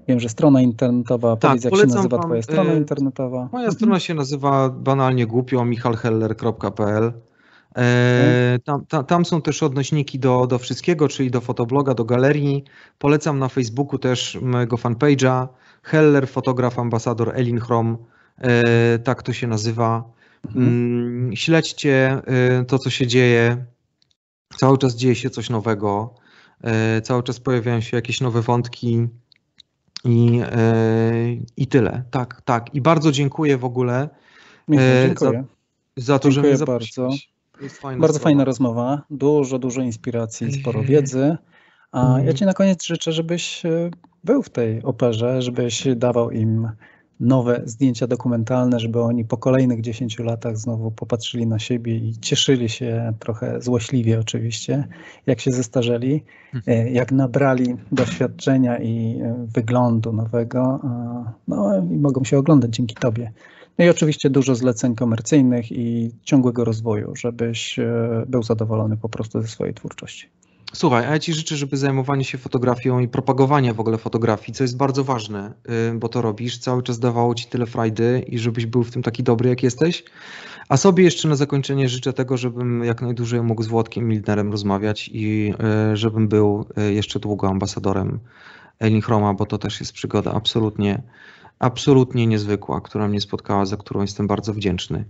wiem, że strona internetowa. Tak, Powiedz, jak się nazywa Twoja e, strona internetowa. Moja strona się nazywa banalnie głupio michalheller.pl. E, mhm. tam, tam, tam, są też odnośniki do, do wszystkiego, czyli do fotobloga, do galerii. Polecam na Facebooku też mojego fanpage'a. Heller, fotograf, ambasador Elin Chrom, e, tak to się nazywa. Mhm. Mm, śledźcie e, to, co się dzieje. Cały czas dzieje się coś nowego, e, cały czas pojawiają się jakieś nowe wątki i, i tyle. Tak, tak. I bardzo dziękuję w ogóle dziękuję. Za, za to, dziękuję że mnie bardzo. Fajna bardzo sprawa. fajna rozmowa, dużo, dużo inspiracji, sporo wiedzy. A ja mhm. Ci na koniec życzę, żebyś był w tej operze, żebyś dawał im nowe zdjęcia dokumentalne, żeby oni po kolejnych 10 latach znowu popatrzyli na siebie i cieszyli się trochę złośliwie oczywiście, jak się zestarzeli, mhm. e, jak nabrali doświadczenia i e, wyglądu nowego, no i mogą się oglądać dzięki tobie. No i oczywiście dużo zleceń komercyjnych i ciągłego rozwoju, żebyś e, był zadowolony po prostu ze swojej twórczości. Słuchaj, a ja Ci życzę, żeby zajmowanie się fotografią i propagowanie w ogóle fotografii, co jest bardzo ważne, y, bo to robisz, cały czas dawało Ci tyle frajdy i żebyś był w tym taki dobry, jak jesteś. A sobie jeszcze na zakończenie życzę tego, żebym jak najdłużej mógł z Włodkiem Milnerem rozmawiać i y, żebym był y, jeszcze długo ambasadorem Chroma, bo to też jest przygoda absolutnie, absolutnie niezwykła, która mnie spotkała, za którą jestem bardzo wdzięczny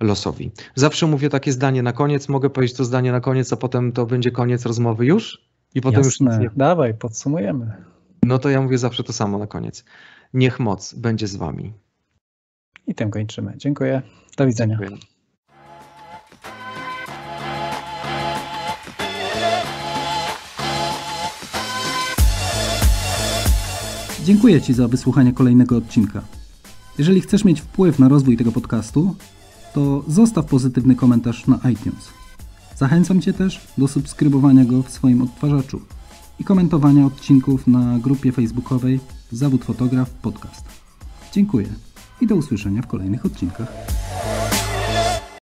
losowi. Zawsze mówię takie zdanie na koniec, mogę powiedzieć to zdanie na koniec, a potem to będzie koniec rozmowy już? I potem Jasne. już nie... Dawaj, podsumujemy. No to ja mówię zawsze to samo na koniec. Niech moc będzie z wami. I tym kończymy. Dziękuję. Do widzenia. Dziękuję. Dziękuję Ci za wysłuchanie kolejnego odcinka. Jeżeli chcesz mieć wpływ na rozwój tego podcastu, to zostaw pozytywny komentarz na iTunes. Zachęcam Cię też do subskrybowania go w swoim odtwarzaczu i komentowania odcinków na grupie facebookowej Zawód Fotograf Podcast. Dziękuję i do usłyszenia w kolejnych odcinkach.